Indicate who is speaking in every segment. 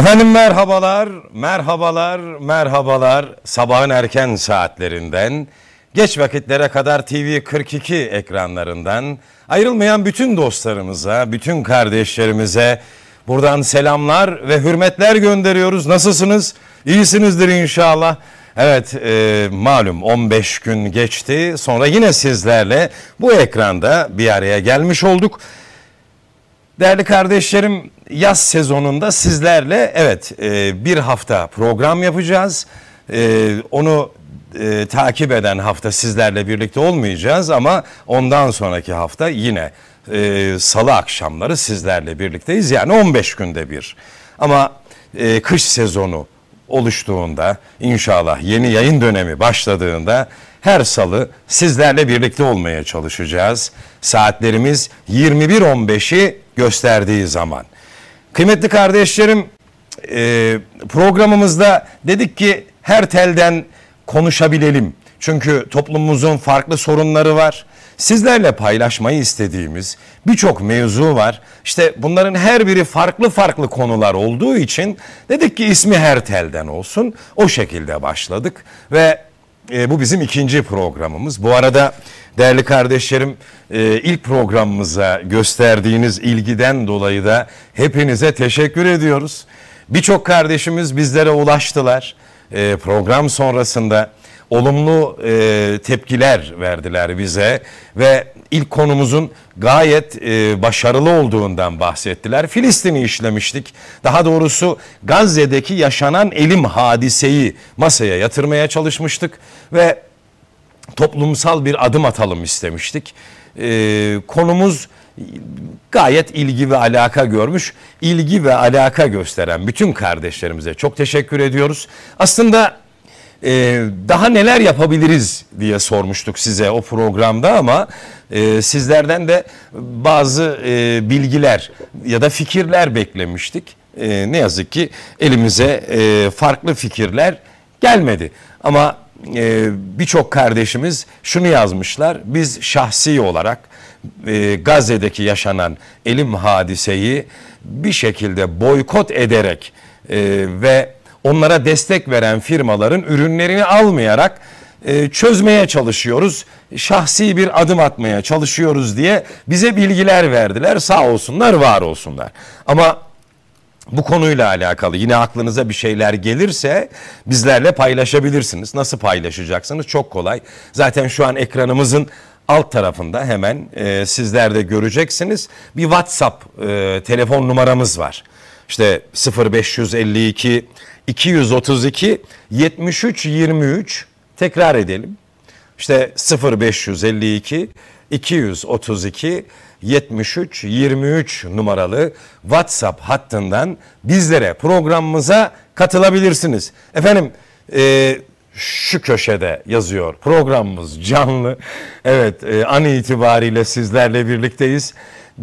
Speaker 1: Efendim merhabalar, merhabalar, merhabalar. Sabahın erken saatlerinden, geç vakitlere kadar TV 42 ekranlarından ayrılmayan bütün dostlarımıza, bütün kardeşlerimize buradan selamlar ve hürmetler gönderiyoruz. Nasılsınız? İyisinizdir inşallah. Evet e, malum 15 gün geçti sonra yine sizlerle bu ekranda bir araya gelmiş olduk. Değerli kardeşlerim yaz sezonunda sizlerle evet e, bir hafta program yapacağız. E, onu e, takip eden hafta sizlerle birlikte olmayacağız ama ondan sonraki hafta yine e, salı akşamları sizlerle birlikteyiz. Yani 15 günde bir ama e, kış sezonu oluştuğunda inşallah yeni yayın dönemi başladığında her salı sizlerle birlikte olmaya çalışacağız. Saatlerimiz 21.15'i gösterdiği zaman. Kıymetli kardeşlerim e, programımızda dedik ki her telden konuşabilelim. Çünkü toplumumuzun farklı sorunları var. Sizlerle paylaşmayı istediğimiz birçok mevzu var. İşte bunların her biri farklı farklı konular olduğu için dedik ki ismi her telden olsun. O şekilde başladık ve e, bu bizim ikinci programımız. Bu arada değerli kardeşlerim e, ilk programımıza gösterdiğiniz ilgiden dolayı da hepinize teşekkür ediyoruz. Birçok kardeşimiz bizlere ulaştılar. E, program sonrasında olumlu e, tepkiler verdiler bize ve ilk konumuzun gayet e, başarılı olduğundan bahsettiler. Filistin'i işlemiştik. Daha doğrusu Gazze'deki yaşanan elim hadiseyi masaya yatırmaya çalışmıştık ve toplumsal bir adım atalım istemiştik. E, konumuz gayet ilgi ve alaka görmüş, ilgi ve alaka gösteren bütün kardeşlerimize çok teşekkür ediyoruz. Aslında e, daha neler yapabiliriz diye sormuştuk size o programda ama e, sizlerden de bazı e, bilgiler ya da fikirler beklemiştik. E, ne yazık ki elimize e, farklı fikirler gelmedi ama e, birçok kardeşimiz şunu yazmışlar biz şahsi olarak e, Gazze'deki yaşanan elim hadiseyi bir şekilde boykot ederek e, ve onlara destek veren firmaların ürünlerini almayarak e, çözmeye çalışıyoruz. Şahsi bir adım atmaya çalışıyoruz diye bize bilgiler verdiler. Sağ olsunlar, var olsunlar. Ama bu konuyla alakalı yine aklınıza bir şeyler gelirse bizlerle paylaşabilirsiniz. Nasıl paylaşacaksınız? Çok kolay. Zaten şu an ekranımızın alt tarafında hemen e, sizler de göreceksiniz. Bir WhatsApp e, telefon numaramız var. İşte 0552 232 73 23 tekrar edelim. İşte 0552 232 73 23 numaralı WhatsApp hattından bizlere programımıza katılabilirsiniz. Efendim e, şu köşede yazıyor programımız canlı. Evet e, an itibariyle sizlerle birlikteyiz.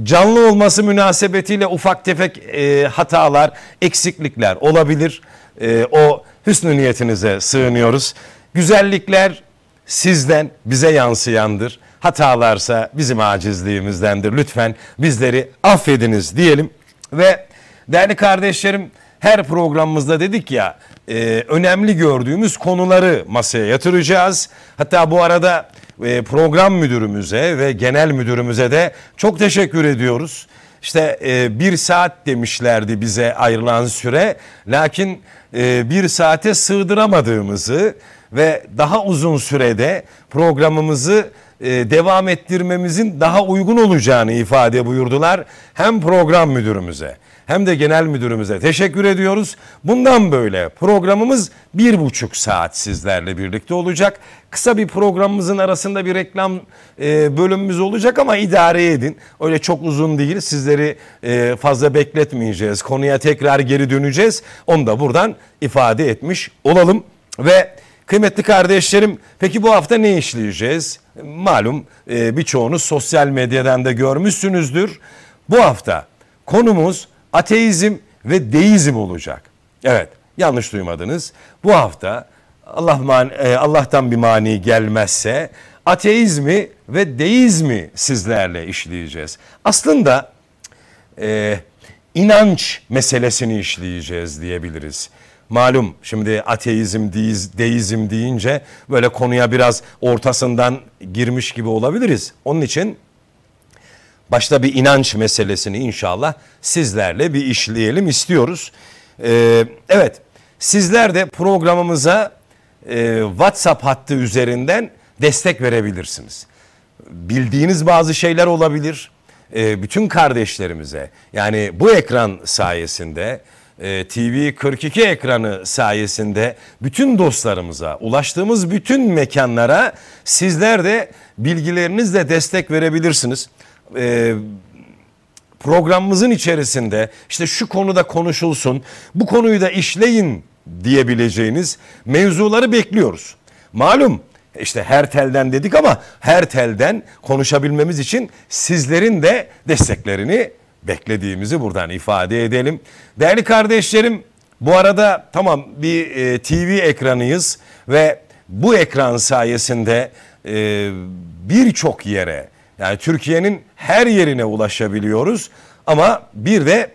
Speaker 1: Canlı olması münasebetiyle ufak tefek e, hatalar, eksiklikler olabilir e, o hüsnü niyetinize sığınıyoruz. Güzellikler sizden bize yansıyandır. Hatalarsa bizim acizliğimizdendir. Lütfen bizleri affediniz diyelim. Ve değerli kardeşlerim her programımızda dedik ya e, önemli gördüğümüz konuları masaya yatıracağız. Hatta bu arada e, program müdürümüze ve genel müdürümüze de çok teşekkür ediyoruz. İşte e, bir saat demişlerdi bize ayrılan süre. Lakin e, bir saate sığdıramadığımızı ve daha uzun sürede programımızı e, devam ettirmemizin daha uygun olacağını ifade buyurdular hem program müdürümüze hem de genel müdürümüze teşekkür ediyoruz. Bundan böyle programımız bir buçuk saat sizlerle birlikte olacak. Kısa bir programımızın arasında bir reklam e, bölümümüz olacak ama idare edin. Öyle çok uzun değil. Sizleri e, fazla bekletmeyeceğiz. Konuya tekrar geri döneceğiz. Onu da buradan ifade etmiş olalım. Ve kıymetli kardeşlerim peki bu hafta ne işleyeceğiz? Malum e, birçoğunuz sosyal medyadan da görmüşsünüzdür. Bu hafta konumuz ateizm ve deizm olacak. Evet yanlış duymadınız. Bu hafta Allah man, e, Allah'tan bir mani gelmezse ateizmi ve deizmi sizlerle işleyeceğiz. Aslında e, inanç meselesini işleyeceğiz diyebiliriz. Malum şimdi ateizm, deiz, deizm deyince böyle konuya biraz ortasından girmiş gibi olabiliriz. Onun için başta bir inanç meselesini inşallah sizlerle bir işleyelim istiyoruz. Ee, evet sizler de programımıza e, WhatsApp hattı üzerinden destek verebilirsiniz. Bildiğiniz bazı şeyler olabilir. E, bütün kardeşlerimize yani bu ekran sayesinde e, TV42 ekranı sayesinde bütün dostlarımıza ulaştığımız bütün mekanlara sizler de bilgilerinizle destek verebilirsiniz e, programımızın içerisinde işte şu konuda konuşulsun, bu konuyu da işleyin diyebileceğiniz mevzuları bekliyoruz. Malum işte her telden dedik ama her telden konuşabilmemiz için sizlerin de desteklerini beklediğimizi buradan ifade edelim. Değerli kardeşlerim bu arada tamam bir e, TV ekranıyız ve bu ekran sayesinde e, birçok yere yani Türkiye'nin her yerine ulaşabiliyoruz ama bir de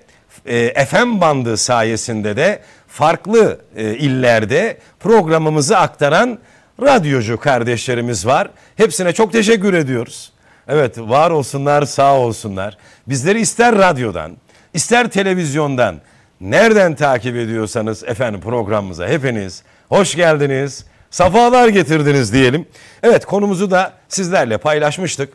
Speaker 1: e, FM bandı sayesinde de farklı e, illerde programımızı aktaran radyocu kardeşlerimiz var. Hepsine çok teşekkür ediyoruz. Evet var olsunlar sağ olsunlar. Bizleri ister radyodan ister televizyondan nereden takip ediyorsanız efendim programımıza hepiniz hoş geldiniz. Safalar getirdiniz diyelim. Evet konumuzu da sizlerle paylaşmıştık.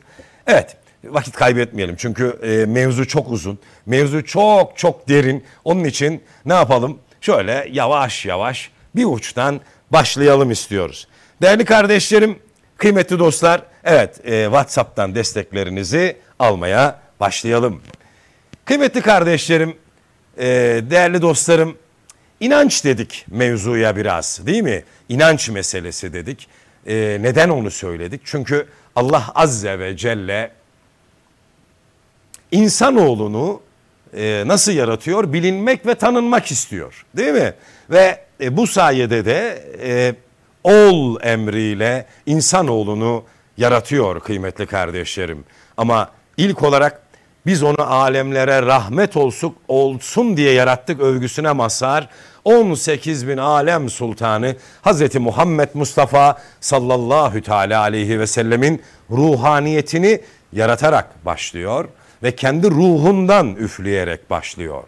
Speaker 1: Evet vakit kaybetmeyelim çünkü e, mevzu çok uzun. Mevzu çok çok derin. Onun için ne yapalım? Şöyle yavaş yavaş bir uçtan başlayalım istiyoruz. Değerli kardeşlerim, kıymetli dostlar, evet e, WhatsApp'tan desteklerinizi almaya başlayalım. Kıymetli kardeşlerim, e, değerli dostlarım, inanç dedik mevzuya biraz değil mi? İnanç meselesi dedik. E, neden onu söyledik? Çünkü Allah Azze ve Celle insanoğlunu e, nasıl yaratıyor? Bilinmek ve tanınmak istiyor değil mi? Ve e, bu sayede de e, ol emriyle insanoğlunu yaratıyor kıymetli kardeşlerim. Ama ilk olarak biz onu alemlere rahmet olsun, olsun diye yarattık övgüsüne mazhar. 18 bin alem sultanı Hazreti Muhammed Mustafa sallallahu teala aleyhi ve sellemin ruhaniyetini yaratarak başlıyor ve kendi ruhundan üfleyerek başlıyor.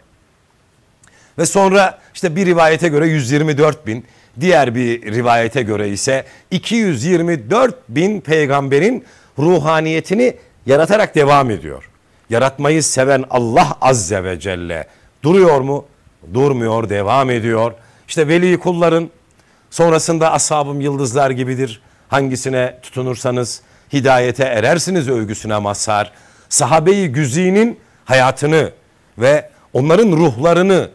Speaker 1: Ve sonra işte bir rivayete göre 124 bin, diğer bir rivayete göre ise 224 bin peygamberin ruhaniyetini yaratarak devam ediyor. Yaratmayı seven Allah Azze ve Celle duruyor mu? durmuyor, devam ediyor. İşte veli kulların sonrasında ashabım yıldızlar gibidir. Hangisine tutunursanız hidayete erersiniz övgüsüne mazhar. Sahabeyi güzinin hayatını ve onların ruhlarını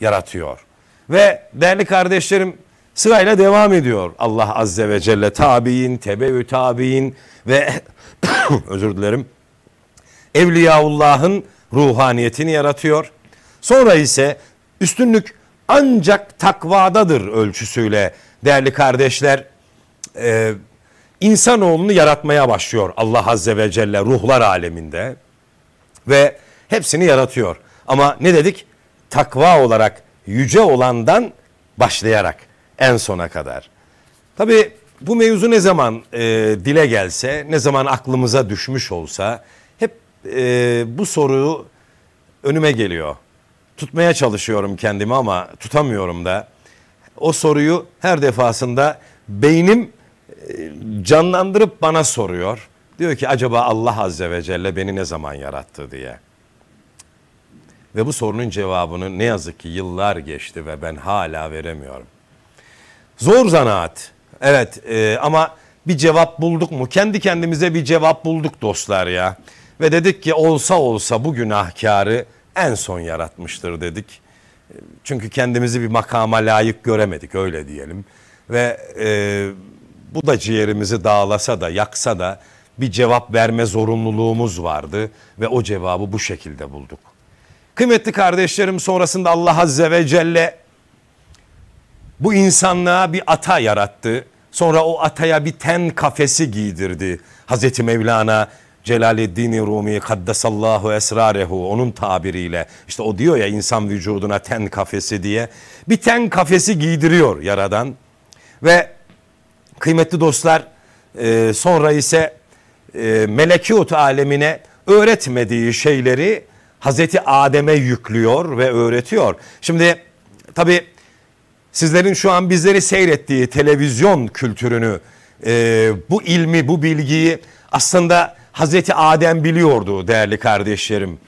Speaker 1: yaratıyor. Ve değerli kardeşlerim sırayla devam ediyor Allah Azze ve Celle tabi'in, tebeü tabi'in ve özür dilerim Evliyaullah'ın ruhaniyetini yaratıyor. Sonra ise Üstünlük ancak takvadadır ölçüsüyle değerli kardeşler. E, insanoğlunu yaratmaya başlıyor Allah Azze ve Celle ruhlar aleminde ve hepsini yaratıyor. Ama ne dedik? Takva olarak yüce olandan başlayarak en sona kadar. Tabi bu mevzu ne zaman e, dile gelse, ne zaman aklımıza düşmüş olsa hep e, bu soru önüme geliyor tutmaya çalışıyorum kendimi ama tutamıyorum da. O soruyu her defasında beynim e, canlandırıp bana soruyor. Diyor ki acaba Allah Azze ve Celle beni ne zaman yarattı diye. Ve bu sorunun cevabını ne yazık ki yıllar geçti ve ben hala veremiyorum. Zor zanaat. Evet e, ama bir cevap bulduk mu? Kendi kendimize bir cevap bulduk dostlar ya. Ve dedik ki olsa olsa bu günahkarı en son yaratmıştır dedik. Çünkü kendimizi bir makama layık göremedik öyle diyelim. Ve e, bu da ciğerimizi dağlasa da yaksa da bir cevap verme zorunluluğumuz vardı ve o cevabı bu şekilde bulduk. Kıymetli kardeşlerim sonrasında Allah Azze ve Celle bu insanlığa bir ata yarattı. Sonra o ataya bir ten kafesi giydirdi. Hazreti Mevlana Celaleddin Rumi kaddesallahu esrarehu onun tabiriyle işte o diyor ya insan vücuduna ten kafesi diye bir ten kafesi giydiriyor yaradan ve kıymetli dostlar e, sonra ise e, melekut alemine öğretmediği şeyleri Hazreti Adem'e yüklüyor ve öğretiyor. Şimdi tabi sizlerin şu an bizleri seyrettiği televizyon kültürünü e, bu ilmi bu bilgiyi aslında Hazreti Adem biliyordu değerli kardeşlerim.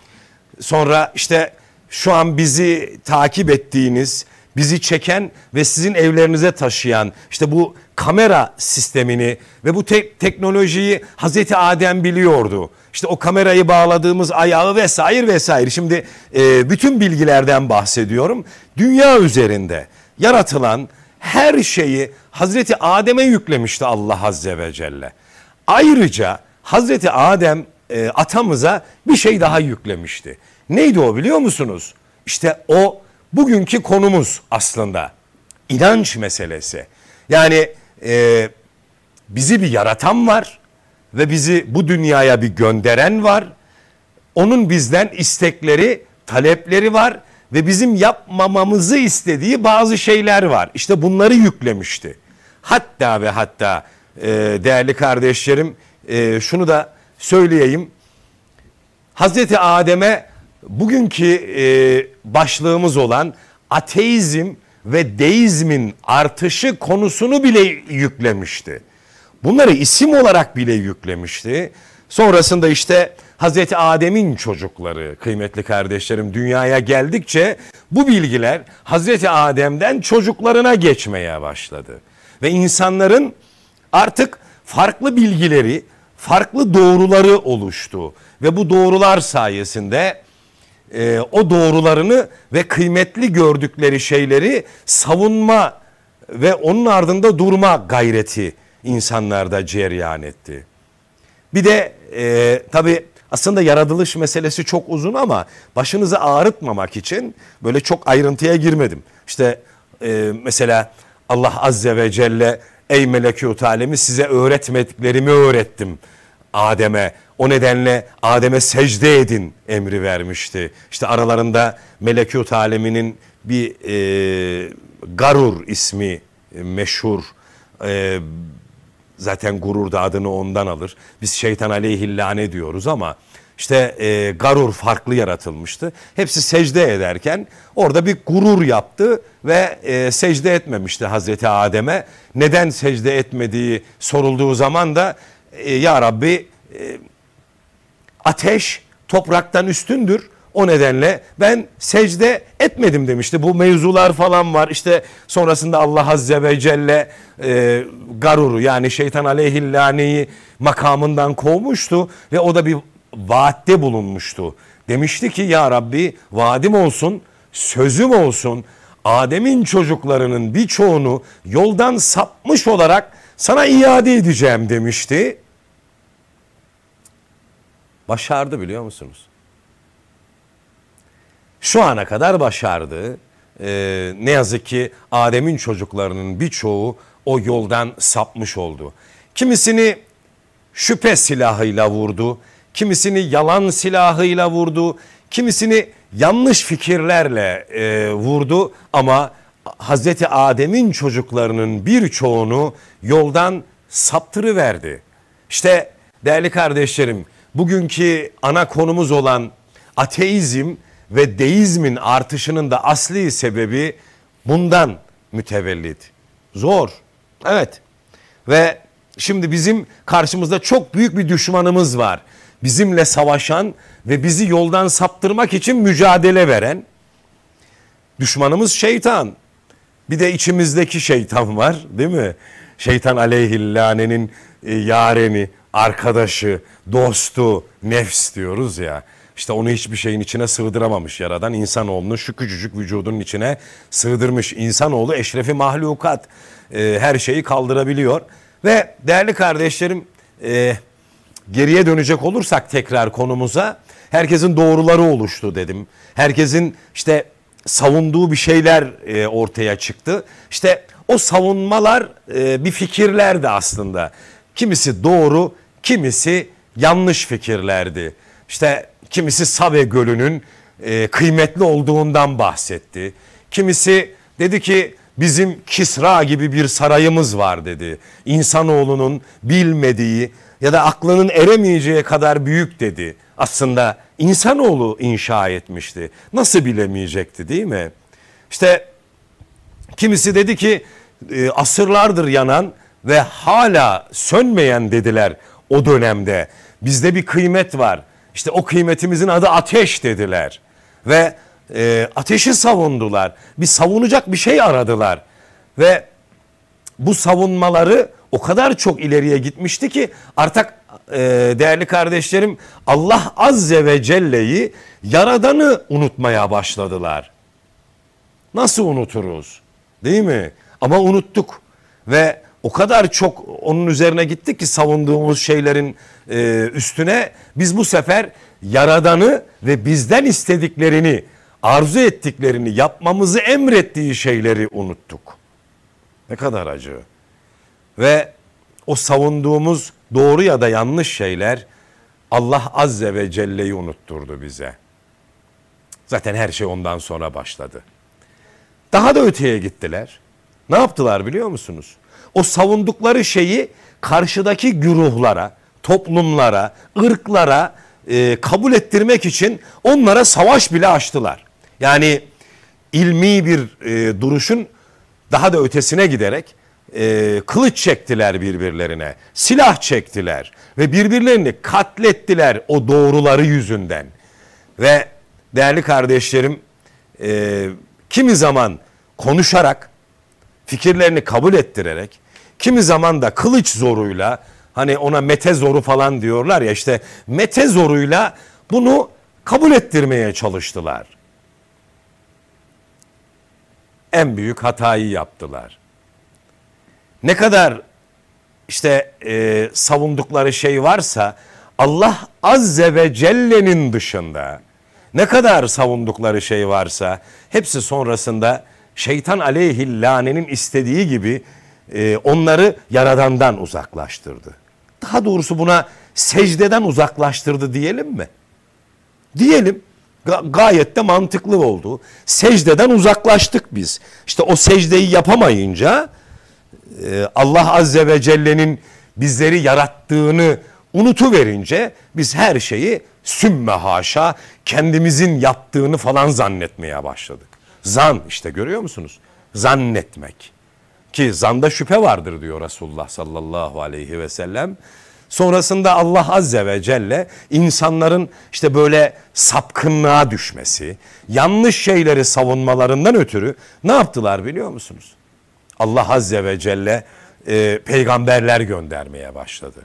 Speaker 1: Sonra işte şu an bizi takip ettiğiniz, bizi çeken ve sizin evlerinize taşıyan işte bu kamera sistemini ve bu te- teknolojiyi Hazreti Adem biliyordu. İşte o kamerayı bağladığımız ayağı vesaire vesaire. Şimdi e, bütün bilgilerden bahsediyorum. Dünya üzerinde yaratılan her şeyi Hazreti Adem'e yüklemişti Allah Azze ve Celle. Ayrıca Hazreti Adem e, atamıza bir şey daha yüklemişti. Neydi o biliyor musunuz? İşte o bugünkü konumuz aslında. İnanç meselesi. Yani e, bizi bir yaratan var ve bizi bu dünyaya bir gönderen var. Onun bizden istekleri, talepleri var ve bizim yapmamamızı istediği bazı şeyler var. İşte bunları yüklemişti. Hatta ve hatta e, değerli kardeşlerim e, şunu da söyleyeyim. Hazreti Adem'e bugünkü e, başlığımız olan ateizm ve deizmin artışı konusunu bile yüklemişti. Bunları isim olarak bile yüklemişti. Sonrasında işte Hazreti Adem'in çocukları kıymetli kardeşlerim dünyaya geldikçe bu bilgiler Hazreti Adem'den çocuklarına geçmeye başladı. Ve insanların artık farklı bilgileri farklı doğruları oluştu. Ve bu doğrular sayesinde e, o doğrularını ve kıymetli gördükleri şeyleri savunma ve onun ardında durma gayreti insanlarda cereyan etti. Bir de e, tabi aslında yaratılış meselesi çok uzun ama başınızı ağrıtmamak için böyle çok ayrıntıya girmedim. İşte e, mesela Allah Azze ve Celle ey melekût alemi size öğretmediklerimi öğrettim Adem'e. O nedenle Adem'e secde edin emri vermişti. İşte aralarında melekut aleminin bir e, Garur ismi e, meşhur. E, zaten gurur da adını ondan alır. Biz şeytan aleyhillâne diyoruz ama işte e, garur farklı yaratılmıştı. Hepsi secde ederken orada bir gurur yaptı ve e, secde etmemişti Hazreti Adem'e. Neden secde etmediği sorulduğu zaman da e, ya Rabbi e, ateş topraktan üstündür. O nedenle ben secde etmedim demişti. Bu mevzular falan var. İşte sonrasında Allah Azze ve Celle e, garuru yani şeytan aleyhillaneyi makamından kovmuştu. Ve o da bir vaatte bulunmuştu. Demişti ki ya Rabbi vaadim olsun, sözüm olsun. Adem'in çocuklarının birçoğunu yoldan sapmış olarak sana iade edeceğim demişti. Başardı biliyor musunuz? Şu ana kadar başardı. Ee, ne yazık ki Adem'in çocuklarının birçoğu o yoldan sapmış oldu. Kimisini şüphe silahıyla vurdu, kimisini yalan silahıyla vurdu, kimisini yanlış fikirlerle e, vurdu ama Hazreti Adem'in çocuklarının birçoğunu yoldan saptırıverdi. İşte değerli kardeşlerim bugünkü ana konumuz olan ateizm ve deizmin artışının da asli sebebi bundan mütevellit. Zor. Evet. Ve şimdi bizim karşımızda çok büyük bir düşmanımız var. Bizimle savaşan ve bizi yoldan saptırmak için mücadele veren düşmanımız şeytan. Bir de içimizdeki şeytan var değil mi? Şeytan aleyhillanenin e, yareni arkadaşı, dostu, nefs diyoruz ya. İşte onu hiçbir şeyin içine sığdıramamış yaradan. İnsanoğlunu şu küçücük vücudunun içine sığdırmış. İnsanoğlu eşrefi mahlukat. E, her şeyi kaldırabiliyor. Ve değerli kardeşlerim e, geriye dönecek olursak tekrar konumuza herkesin doğruları oluştu dedim. Herkesin işte savunduğu bir şeyler e, ortaya çıktı. İşte o savunmalar e, bir fikirlerdi aslında. Kimisi doğru, Kimisi yanlış fikirlerdi. İşte kimisi Save Gölü'nün e, kıymetli olduğundan bahsetti. Kimisi dedi ki bizim Kisra gibi bir sarayımız var dedi. İnsanoğlunun bilmediği ya da aklının eremeyeceği kadar büyük dedi. Aslında insanoğlu inşa etmişti. Nasıl bilemeyecekti değil mi? İşte kimisi dedi ki e, asırlardır yanan ve hala sönmeyen dediler o dönemde. Bizde bir kıymet var. İşte o kıymetimizin adı ateş dediler. Ve e, ateşi savundular. Bir savunacak bir şey aradılar. Ve bu savunmaları o kadar çok ileriye gitmişti ki artık e, değerli kardeşlerim Allah Azze ve Celle'yi yaradanı unutmaya başladılar. Nasıl unuturuz? Değil mi? Ama unuttuk ve o kadar çok onun üzerine gittik ki savunduğumuz şeylerin e, üstüne biz bu sefer yaradanı ve bizden istediklerini arzu ettiklerini yapmamızı emrettiği şeyleri unuttuk. Ne kadar acı. Ve o savunduğumuz doğru ya da yanlış şeyler Allah azze ve celle'yi unutturdu bize. Zaten her şey ondan sonra başladı. Daha da öteye gittiler. Ne yaptılar biliyor musunuz? o savundukları şeyi karşıdaki güruhlara, toplumlara, ırklara e, kabul ettirmek için onlara savaş bile açtılar. Yani ilmi bir e, duruşun daha da ötesine giderek e, kılıç çektiler birbirlerine, silah çektiler ve birbirlerini katlettiler o doğruları yüzünden. Ve değerli kardeşlerim e, kimi zaman konuşarak, fikirlerini kabul ettirerek, Kimi zaman da kılıç zoruyla hani ona mete zoru falan diyorlar ya işte mete zoruyla bunu kabul ettirmeye çalıştılar. En büyük hatayı yaptılar. Ne kadar işte e, savundukları şey varsa Allah Azze ve Celle'nin dışında ne kadar savundukları şey varsa hepsi sonrasında şeytan aleyhillanenin istediği gibi e, onları Yaradan'dan uzaklaştırdı. Daha doğrusu buna secdeden uzaklaştırdı diyelim mi? Diyelim gayet de mantıklı oldu. Secdeden uzaklaştık biz. İşte o secdeyi yapamayınca e, Allah Azze ve Celle'nin bizleri yarattığını unutu verince biz her şeyi sümme haşa kendimizin yaptığını falan zannetmeye başladık. Zan işte görüyor musunuz? Zannetmek. Ki zanda şüphe vardır diyor Resulullah sallallahu aleyhi ve sellem. Sonrasında Allah azze ve celle insanların işte böyle sapkınlığa düşmesi, yanlış şeyleri savunmalarından ötürü ne yaptılar biliyor musunuz? Allah azze ve celle e, peygamberler göndermeye başladı.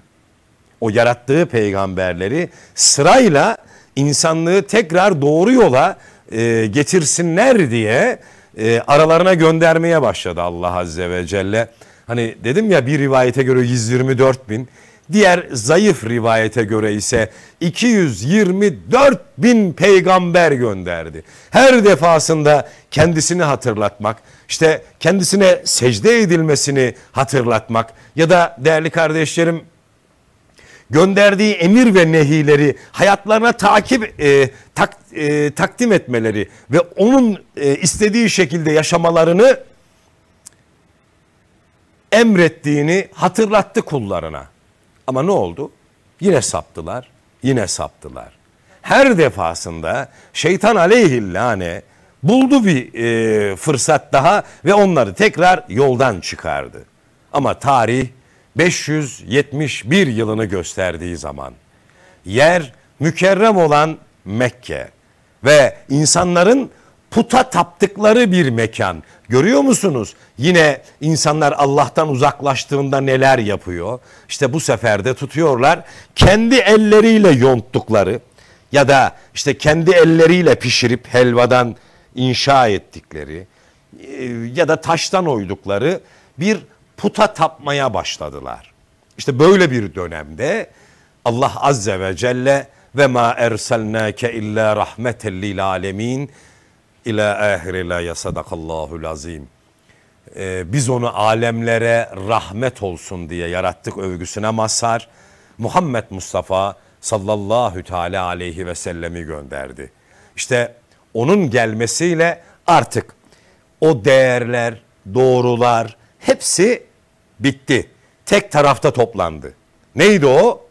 Speaker 1: O yarattığı peygamberleri sırayla insanlığı tekrar doğru yola e, getirsinler diye e, aralarına göndermeye başladı Allah Azze ve Celle. Hani dedim ya bir rivayete göre 124 bin, diğer zayıf rivayete göre ise 224 bin peygamber gönderdi. Her defasında kendisini hatırlatmak, işte kendisine secde edilmesini hatırlatmak ya da değerli kardeşlerim gönderdiği emir ve nehileri hayatlarına takip e, tak, e, takdim etmeleri ve onun e, istediği şekilde yaşamalarını emrettiğini hatırlattı kullarına. Ama ne oldu? Yine saptılar, yine saptılar. Her defasında şeytan aleyhillâne buldu bir e, fırsat daha ve onları tekrar yoldan çıkardı. Ama tarih 571 yılını gösterdiği zaman yer mükerrem olan Mekke ve insanların puta taptıkları bir mekan. Görüyor musunuz? Yine insanlar Allah'tan uzaklaştığında neler yapıyor? İşte bu sefer de tutuyorlar kendi elleriyle yonttukları ya da işte kendi elleriyle pişirip helvadan inşa ettikleri e, ya da taştan oydukları bir puta tapmaya başladılar. İşte böyle bir dönemde Allah azze ve celle ve ma erselnake illa rahmeten lil alemin ila ahire la yasadakallahul azim. Ee, biz onu alemlere rahmet olsun diye yarattık övgüsüne mazhar. Muhammed Mustafa sallallahu teala aleyhi ve sellemi gönderdi. İşte onun gelmesiyle artık o değerler, doğrular hepsi bitti. Tek tarafta toplandı. Neydi o?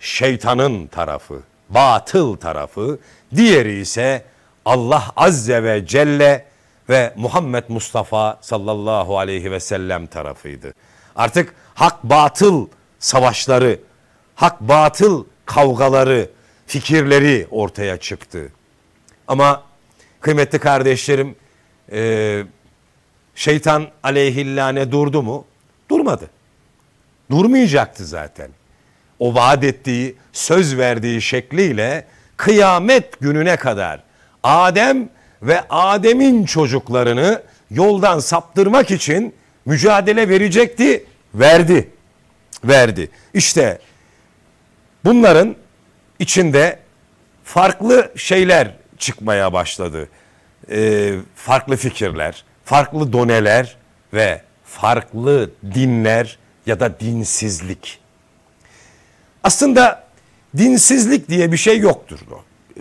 Speaker 1: Şeytanın tarafı, batıl tarafı. Diğeri ise Allah Azze ve Celle ve Muhammed Mustafa sallallahu aleyhi ve sellem tarafıydı. Artık hak batıl savaşları, hak batıl kavgaları, fikirleri ortaya çıktı. Ama kıymetli kardeşlerim, şeytan aleyhillâne durdu mu? Durmadı. Durmayacaktı zaten. O vaat ettiği, söz verdiği şekliyle kıyamet gününe kadar Adem ve Adem'in çocuklarını yoldan saptırmak için mücadele verecekti. Verdi. Verdi. İşte bunların içinde farklı şeyler çıkmaya başladı. Ee, farklı fikirler, farklı doneler ve farklı dinler ya da dinsizlik. Aslında dinsizlik diye bir şey yoktur.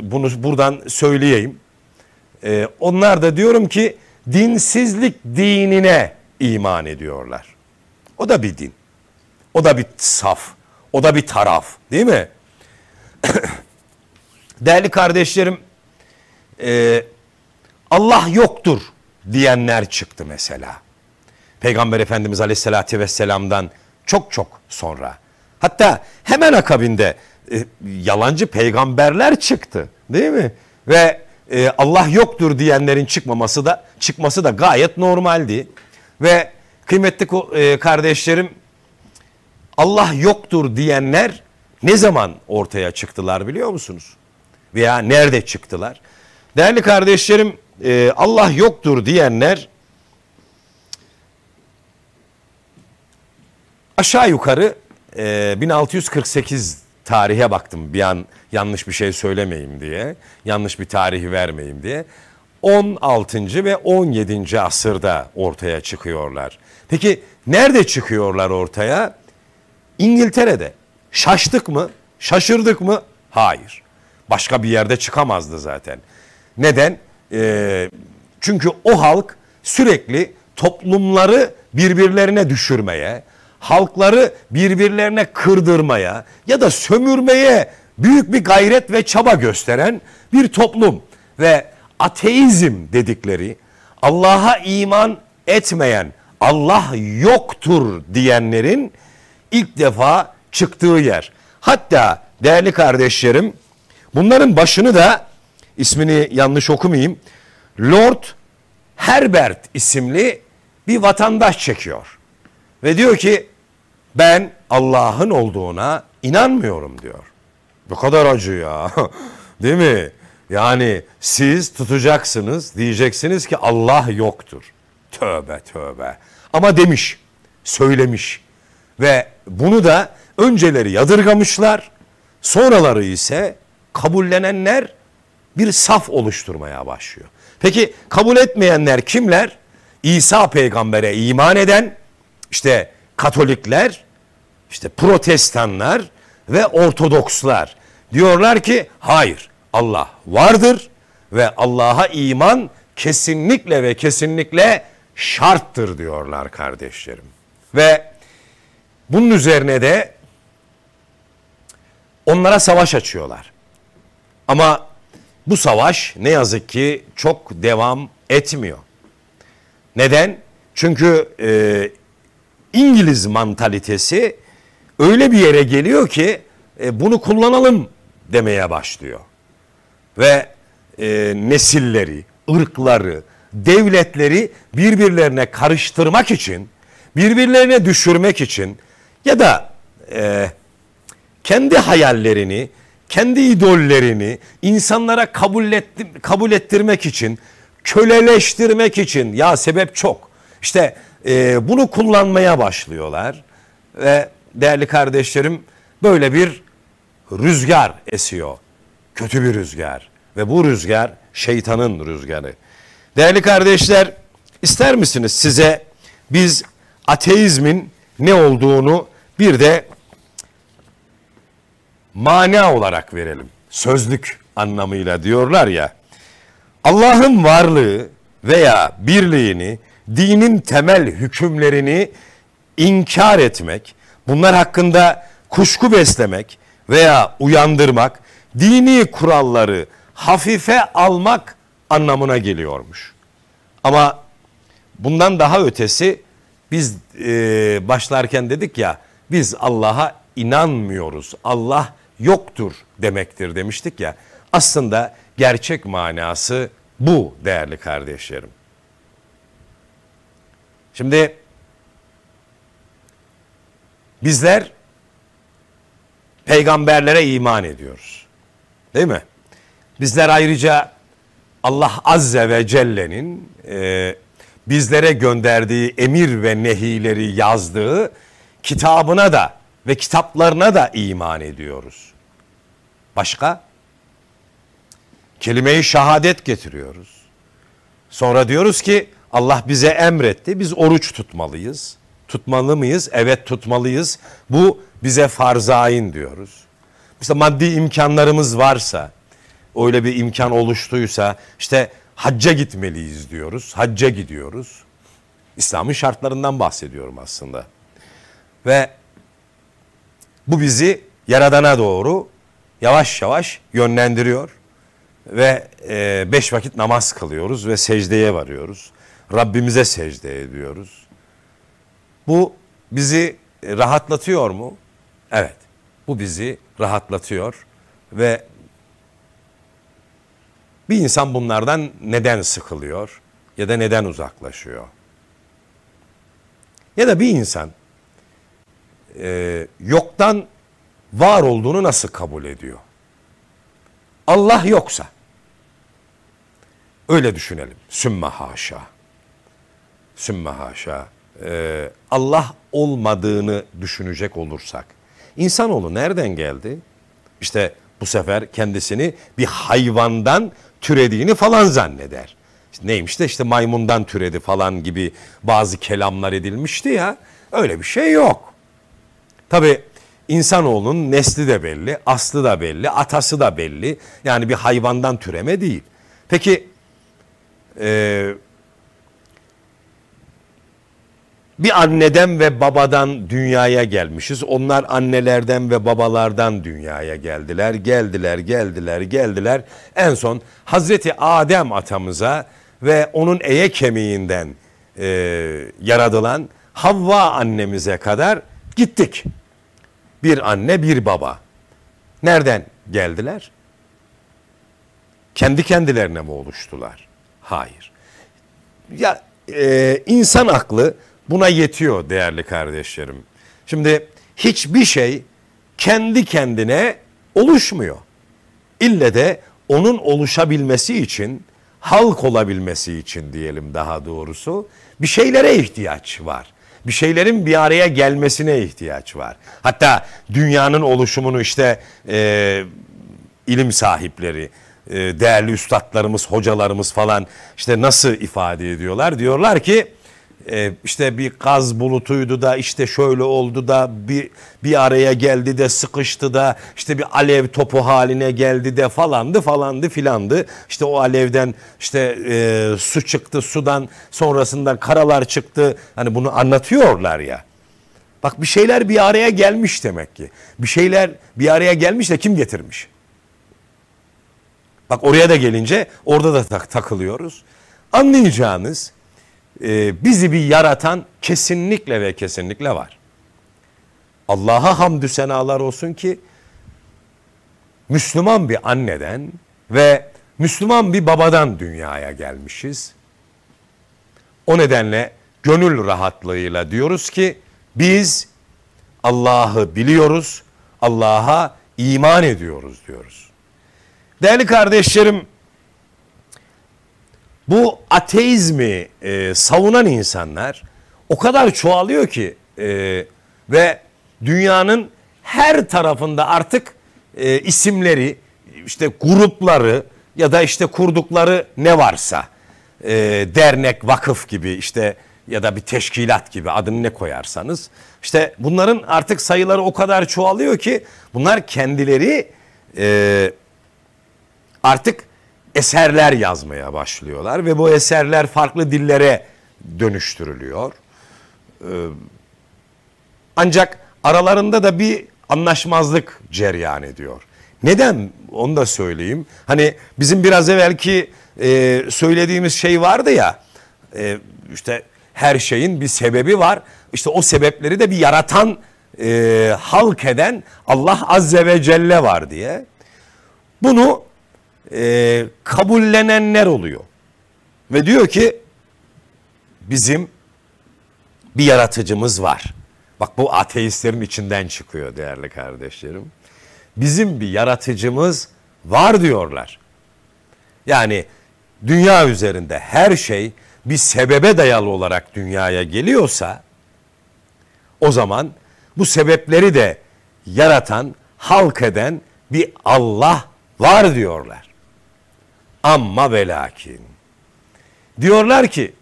Speaker 1: Bunu buradan söyleyeyim. Ee, onlar da diyorum ki dinsizlik dinine iman ediyorlar. O da bir din. O da bir saf. O da bir taraf değil mi? Değerli kardeşlerim e, Allah yoktur diyenler çıktı mesela. Peygamber Efendimiz Aleyhisselatü Vesselam'dan çok çok sonra. Hatta hemen akabinde e, yalancı peygamberler çıktı değil mi? Ve e, Allah yoktur diyenlerin çıkmaması da çıkması da gayet normaldi. Ve kıymetli e, kardeşlerim Allah yoktur diyenler ne zaman ortaya çıktılar biliyor musunuz? Veya nerede çıktılar? Değerli kardeşlerim e, Allah yoktur diyenler Aşağı yukarı e, 1648 tarihe baktım bir an yanlış bir şey söylemeyeyim diye. Yanlış bir tarihi vermeyeyim diye. 16. ve 17. asırda ortaya çıkıyorlar. Peki nerede çıkıyorlar ortaya? İngiltere'de. Şaştık mı? Şaşırdık mı? Hayır. Başka bir yerde çıkamazdı zaten. Neden? Ee, çünkü o halk sürekli toplumları birbirlerine düşürmeye, halkları birbirlerine kırdırmaya ya da sömürmeye büyük bir gayret ve çaba gösteren bir toplum ve ateizm dedikleri Allah'a iman etmeyen Allah yoktur diyenlerin ilk defa çıktığı yer. Hatta değerli kardeşlerim bunların başını da ismini yanlış okumayayım. Lord Herbert isimli bir vatandaş çekiyor. Ve diyor ki ben Allah'ın olduğuna inanmıyorum diyor. Bu kadar acı ya. Değil mi? Yani siz tutacaksınız diyeceksiniz ki Allah yoktur. Tövbe tövbe. Ama demiş, söylemiş ve bunu da önceleri yadırgamışlar. Sonraları ise kabullenenler bir saf oluşturmaya başlıyor. Peki kabul etmeyenler kimler? İsa peygambere iman eden, işte Katolikler, işte protestanlar ve ortodokslar diyorlar ki hayır Allah vardır ve Allah'a iman kesinlikle ve kesinlikle şarttır diyorlar kardeşlerim. Ve bunun üzerine de onlara savaş açıyorlar. Ama bu savaş ne yazık ki çok devam etmiyor. Neden? Çünkü e, İngiliz mantalitesi öyle bir yere geliyor ki e, bunu kullanalım demeye başlıyor. Ve e, nesilleri, ırkları, devletleri birbirlerine karıştırmak için, birbirlerine düşürmek için ya da e, kendi hayallerini, kendi idollerini insanlara kabul, etti, kabul ettirmek için, köleleştirmek için ya sebep çok. İşte e, bunu kullanmaya başlıyorlar ve değerli kardeşlerim böyle bir rüzgar esiyor. Kötü bir rüzgar ve bu rüzgar şeytanın rüzgarı. Değerli kardeşler ister misiniz size biz ateizmin ne olduğunu bir de mana olarak verelim. Sözlük anlamıyla diyorlar ya. Allah'ın varlığı veya birliğini dinin temel hükümlerini inkar etmek, bunlar hakkında kuşku beslemek veya uyandırmak, dini kuralları hafife almak anlamına geliyormuş. Ama bundan daha ötesi biz e, başlarken dedik ya biz Allah'a inanmıyoruz. Allah yoktur demektir demiştik ya. Aslında gerçek manası bu değerli kardeşlerim. Şimdi bizler peygamberlere iman ediyoruz. Değil mi? Bizler ayrıca Allah Azze ve Celle'nin e, bizlere gönderdiği emir ve nehileri yazdığı kitabına da ve kitaplarına da iman ediyoruz. Başka? Kelimeyi şehadet getiriyoruz. Sonra diyoruz ki Allah bize emretti. Biz oruç tutmalıyız. Tutmalı mıyız? Evet tutmalıyız. Bu bize farzain diyoruz. Mesela maddi imkanlarımız varsa, öyle bir imkan oluştuysa işte hacca gitmeliyiz diyoruz. Hacca gidiyoruz. İslam'ın şartlarından bahsediyorum aslında. Ve bu bizi Yaradan'a doğru yavaş yavaş yönlendiriyor. Ve e, beş vakit namaz kılıyoruz ve secdeye varıyoruz. Rabbimize secde ediyoruz. Bu bizi rahatlatıyor mu? Evet. Bu bizi rahatlatıyor ve bir insan bunlardan neden sıkılıyor ya da neden uzaklaşıyor? Ya da bir insan e, yoktan var olduğunu nasıl kabul ediyor? Allah yoksa öyle düşünelim. Sümme haşa sümme haşa e, Allah olmadığını düşünecek olursak. İnsanoğlu nereden geldi? İşte bu sefer kendisini bir hayvandan türediğini falan zanneder. İşte neymiş de işte maymundan türedi falan gibi bazı kelamlar edilmişti ya. Öyle bir şey yok. Tabi insanoğlunun nesli de belli, aslı da belli, atası da belli. Yani bir hayvandan türeme değil. Peki e, bir anneden ve babadan dünyaya gelmişiz. Onlar annelerden ve babalardan dünyaya geldiler. Geldiler, geldiler, geldiler. En son Hazreti Adem atamıza ve onun eye kemiğinden e, yaratılan Havva annemize kadar gittik. Bir anne, bir baba. Nereden geldiler? Kendi kendilerine mi oluştular? Hayır. Ya e, insan aklı Buna yetiyor değerli kardeşlerim. Şimdi hiçbir şey kendi kendine oluşmuyor. İlle de onun oluşabilmesi için, halk olabilmesi için diyelim daha doğrusu bir şeylere ihtiyaç var. Bir şeylerin bir araya gelmesine ihtiyaç var. Hatta dünyanın oluşumunu işte e, ilim sahipleri, e, değerli üstadlarımız, hocalarımız falan işte nasıl ifade ediyorlar? Diyorlar ki e, işte bir gaz bulutuydu da işte şöyle oldu da bir bir araya geldi de sıkıştı da işte bir alev topu haline geldi de falandı falandı filandı. İşte o alevden işte e, su çıktı sudan sonrasında karalar çıktı. Hani bunu anlatıyorlar ya. Bak bir şeyler bir araya gelmiş demek ki. Bir şeyler bir araya gelmiş de kim getirmiş? Bak oraya da gelince orada da tak takılıyoruz. Anlayacağınız e, bizi bir yaratan kesinlikle ve kesinlikle var. Allah'a hamdü senalar olsun ki Müslüman bir anneden ve Müslüman bir babadan dünyaya gelmişiz. O nedenle gönül rahatlığıyla diyoruz ki biz Allah'ı biliyoruz, Allah'a iman ediyoruz diyoruz. Değerli kardeşlerim, bu ateizmi e, savunan insanlar o kadar çoğalıyor ki e, ve dünyanın her tarafında artık e, isimleri işte grupları ya da işte kurdukları ne varsa e, dernek vakıf gibi işte ya da bir teşkilat gibi adını ne koyarsanız işte bunların artık sayıları o kadar çoğalıyor ki bunlar kendileri e, artık eserler yazmaya başlıyorlar ve bu eserler farklı dillere dönüştürülüyor. Ee, ancak aralarında da bir anlaşmazlık ceryan ediyor. Neden? Onu da söyleyeyim. Hani bizim biraz evvelki e, söylediğimiz şey vardı ya. E, işte her şeyin bir sebebi var. İşte o sebepleri de bir yaratan, e, halk eden Allah Azze ve Celle var diye. Bunu e, kabullenenler oluyor. Ve diyor ki bizim bir yaratıcımız var. Bak bu ateistlerin içinden çıkıyor değerli kardeşlerim. Bizim bir yaratıcımız var diyorlar. Yani dünya üzerinde her şey bir sebebe dayalı olarak dünyaya geliyorsa o zaman bu sebepleri de yaratan, halk eden bir Allah var diyorlar. Amma ve lakin. Diyorlar ki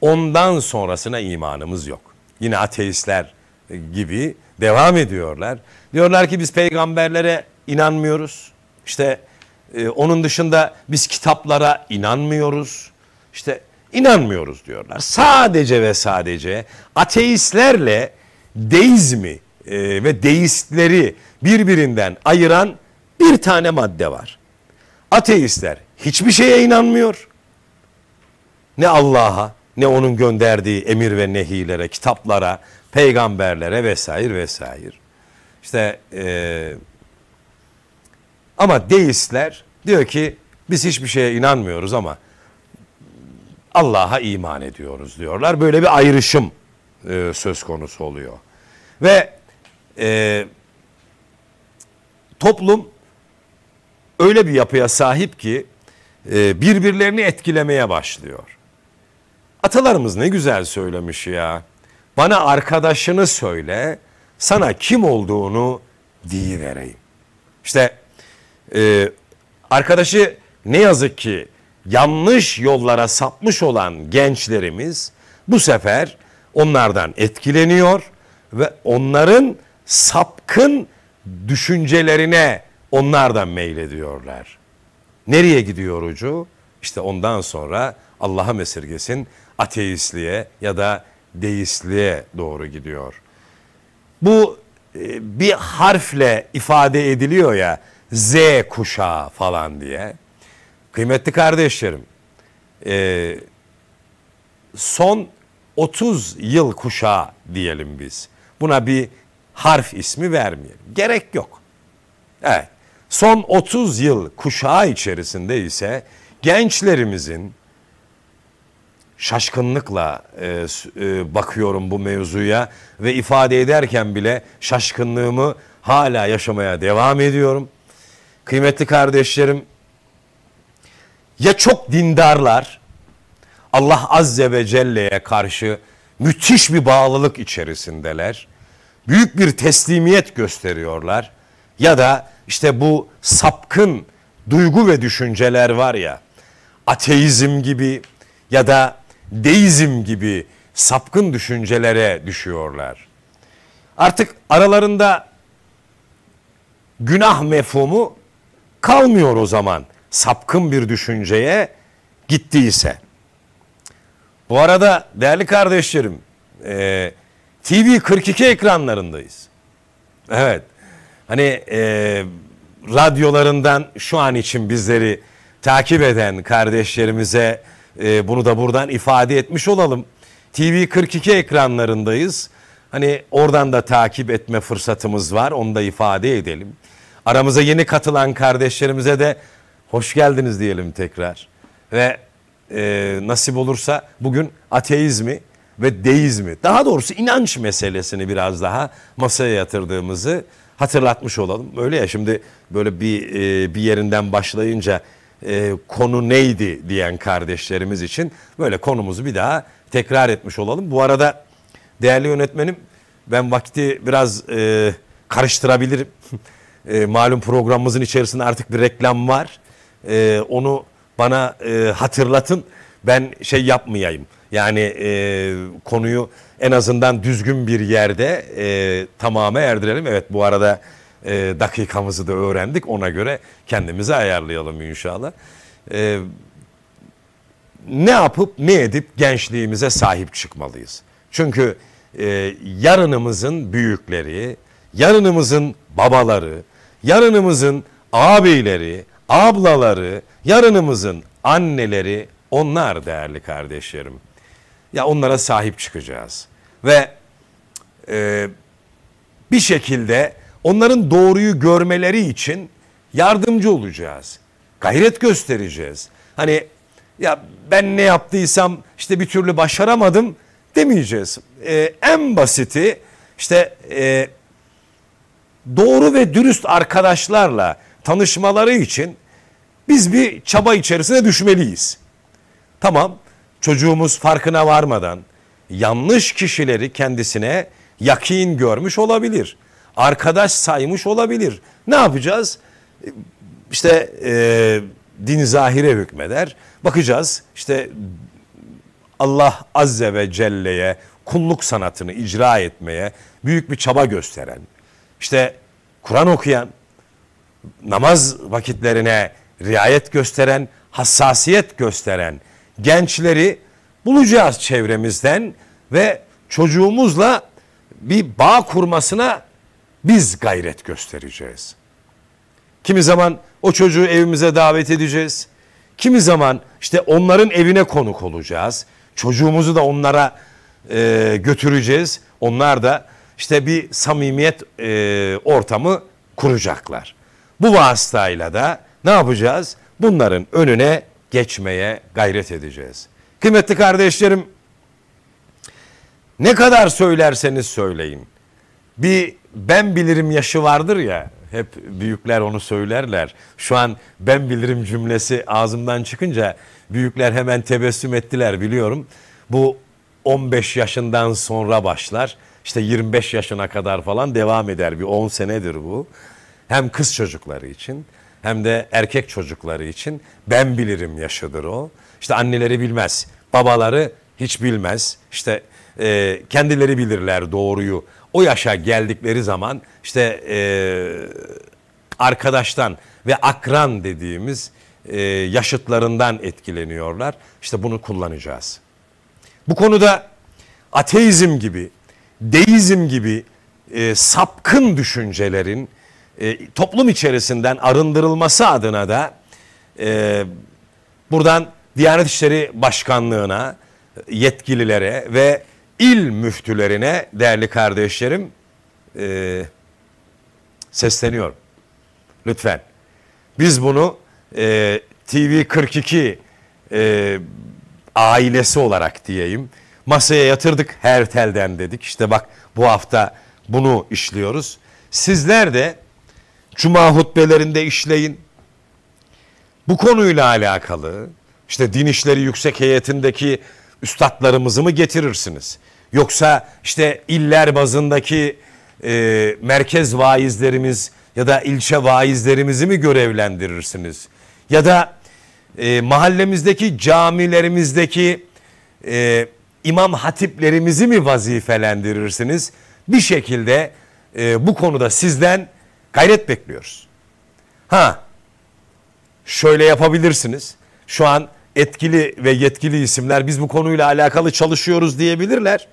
Speaker 1: ondan sonrasına imanımız yok. Yine ateistler gibi devam ediyorlar. Diyorlar ki biz peygamberlere inanmıyoruz. İşte e, onun dışında biz kitaplara inanmıyoruz. İşte inanmıyoruz diyorlar. Sadece ve sadece ateistlerle deizmi e, ve deistleri birbirinden ayıran bir tane madde var. Ateistler Hiçbir şeye inanmıyor. Ne Allah'a ne onun gönderdiği emir ve nehilere, kitaplara, peygamberlere vesaire vesaire. İşte e, ama deistler diyor ki biz hiçbir şeye inanmıyoruz ama Allah'a iman ediyoruz diyorlar. Böyle bir ayrışım e, söz konusu oluyor. Ve e, toplum öyle bir yapıya sahip ki e, birbirlerini etkilemeye başlıyor. Atalarımız ne güzel söylemiş ya. Bana arkadaşını söyle, sana kim olduğunu vereyim. İşte e, arkadaşı ne yazık ki yanlış yollara sapmış olan gençlerimiz bu sefer onlardan etkileniyor ve onların sapkın düşüncelerine onlar da meylediyorlar. Nereye gidiyor ucu? İşte ondan sonra Allah'a mesirgesin ateistliğe ya da deistliğe doğru gidiyor. Bu e, bir harfle ifade ediliyor ya Z kuşağı falan diye. Kıymetli kardeşlerim e, son 30 yıl kuşağı diyelim biz. Buna bir harf ismi vermeyelim. Gerek yok. Evet. Son 30 yıl kuşağı içerisinde ise gençlerimizin şaşkınlıkla e, e, bakıyorum bu mevzuya ve ifade ederken bile şaşkınlığımı hala yaşamaya devam ediyorum. Kıymetli kardeşlerim ya çok dindarlar Allah azze ve celle'ye karşı müthiş bir bağlılık içerisindeler. Büyük bir teslimiyet gösteriyorlar ya da işte bu sapkın duygu ve düşünceler var ya ateizm gibi ya da deizm gibi sapkın düşüncelere düşüyorlar. Artık aralarında günah mefhumu kalmıyor o zaman sapkın bir düşünceye gittiyse. Bu arada değerli kardeşlerim TV 42 ekranlarındayız. Evet hani e, radyolarından şu an için bizleri takip eden kardeşlerimize e, bunu da buradan ifade etmiş olalım. TV 42 ekranlarındayız. Hani oradan da takip etme fırsatımız var. Onu da ifade edelim. Aramıza yeni katılan kardeşlerimize de hoş geldiniz diyelim tekrar. Ve e, nasip olursa bugün ateizmi ve deizmi daha doğrusu inanç meselesini biraz daha masaya yatırdığımızı hatırlatmış olalım. Öyle ya şimdi böyle bir e, bir yerinden başlayınca e, konu neydi diyen kardeşlerimiz için böyle konumuzu bir daha tekrar etmiş olalım. Bu arada değerli yönetmenim ben vakti biraz e, karıştırabilirim. e, malum programımızın içerisinde artık bir reklam var. E, onu bana e, hatırlatın ben şey yapmayayım yani e, konuyu en azından düzgün bir yerde e, tamama erdirelim. Evet bu arada e, dakikamızı da öğrendik. Ona göre kendimizi ayarlayalım inşallah. E, ne yapıp ne edip gençliğimize sahip çıkmalıyız. Çünkü e, yarınımızın büyükleri, yarınımızın babaları, yarınımızın abileri, ablaları, yarınımızın anneleri onlar değerli kardeşlerim. Ya onlara sahip çıkacağız. Ve e, bir şekilde onların doğruyu görmeleri için yardımcı olacağız. Gayret göstereceğiz. Hani ya ben ne yaptıysam işte bir türlü başaramadım demeyeceğiz. E, en basiti işte e, doğru ve dürüst arkadaşlarla tanışmaları için biz bir çaba içerisine düşmeliyiz. Tamam çocuğumuz farkına varmadan yanlış kişileri kendisine yakin görmüş olabilir. Arkadaş saymış olabilir. Ne yapacağız? İşte e, din zahire hükmeder. Bakacağız işte Allah Azze ve Celle'ye kulluk sanatını icra etmeye büyük bir çaba gösteren, işte Kur'an okuyan, namaz vakitlerine riayet gösteren, hassasiyet gösteren gençleri bulacağız çevremizden ve çocuğumuzla bir bağ kurmasına biz gayret göstereceğiz. Kimi zaman o çocuğu evimize davet edeceğiz. Kimi zaman işte onların evine konuk olacağız. Çocuğumuzu da onlara e, götüreceğiz. Onlar da işte bir samimiyet e, ortamı kuracaklar. Bu vasıtayla da ne yapacağız? Bunların önüne geçmeye gayret edeceğiz. Kıymetli kardeşlerim, ne kadar söylerseniz söyleyin. Bir ben bilirim yaşı vardır ya, hep büyükler onu söylerler. Şu an ben bilirim cümlesi ağzımdan çıkınca büyükler hemen tebessüm ettiler biliyorum. Bu 15 yaşından sonra başlar. İşte 25 yaşına kadar falan devam eder. Bir 10 senedir bu. Hem kız çocukları için hem de erkek çocukları için ben bilirim yaşıdır o. İşte anneleri bilmez, babaları hiç bilmez. İşte e, kendileri bilirler doğruyu. O yaşa geldikleri zaman işte e, arkadaştan ve akran dediğimiz e, yaşıtlarından etkileniyorlar. İşte bunu kullanacağız. Bu konuda ateizm gibi, deizm gibi e, sapkın düşüncelerin e, toplum içerisinden arındırılması adına da e, buradan Diyanet İşleri Başkanlığı'na, yetkililere ve il müftülerine değerli kardeşlerim e, sesleniyorum. Lütfen. Biz bunu e, TV 42 e, ailesi olarak diyeyim masaya yatırdık her telden dedik. İşte bak bu hafta bunu işliyoruz. Sizler de Cuma hutbelerinde işleyin. Bu konuyla alakalı işte din işleri yüksek heyetindeki üstadlarımızı mı getirirsiniz? Yoksa işte iller bazındaki e, merkez vaizlerimiz ya da ilçe vaizlerimizi mi görevlendirirsiniz? Ya da e, mahallemizdeki camilerimizdeki e, imam hatiplerimizi mi vazifelendirirsiniz? Bir şekilde e, bu konuda sizden Gayret bekliyoruz. Ha, şöyle yapabilirsiniz. Şu an etkili ve yetkili isimler biz bu konuyla alakalı çalışıyoruz diyebilirler.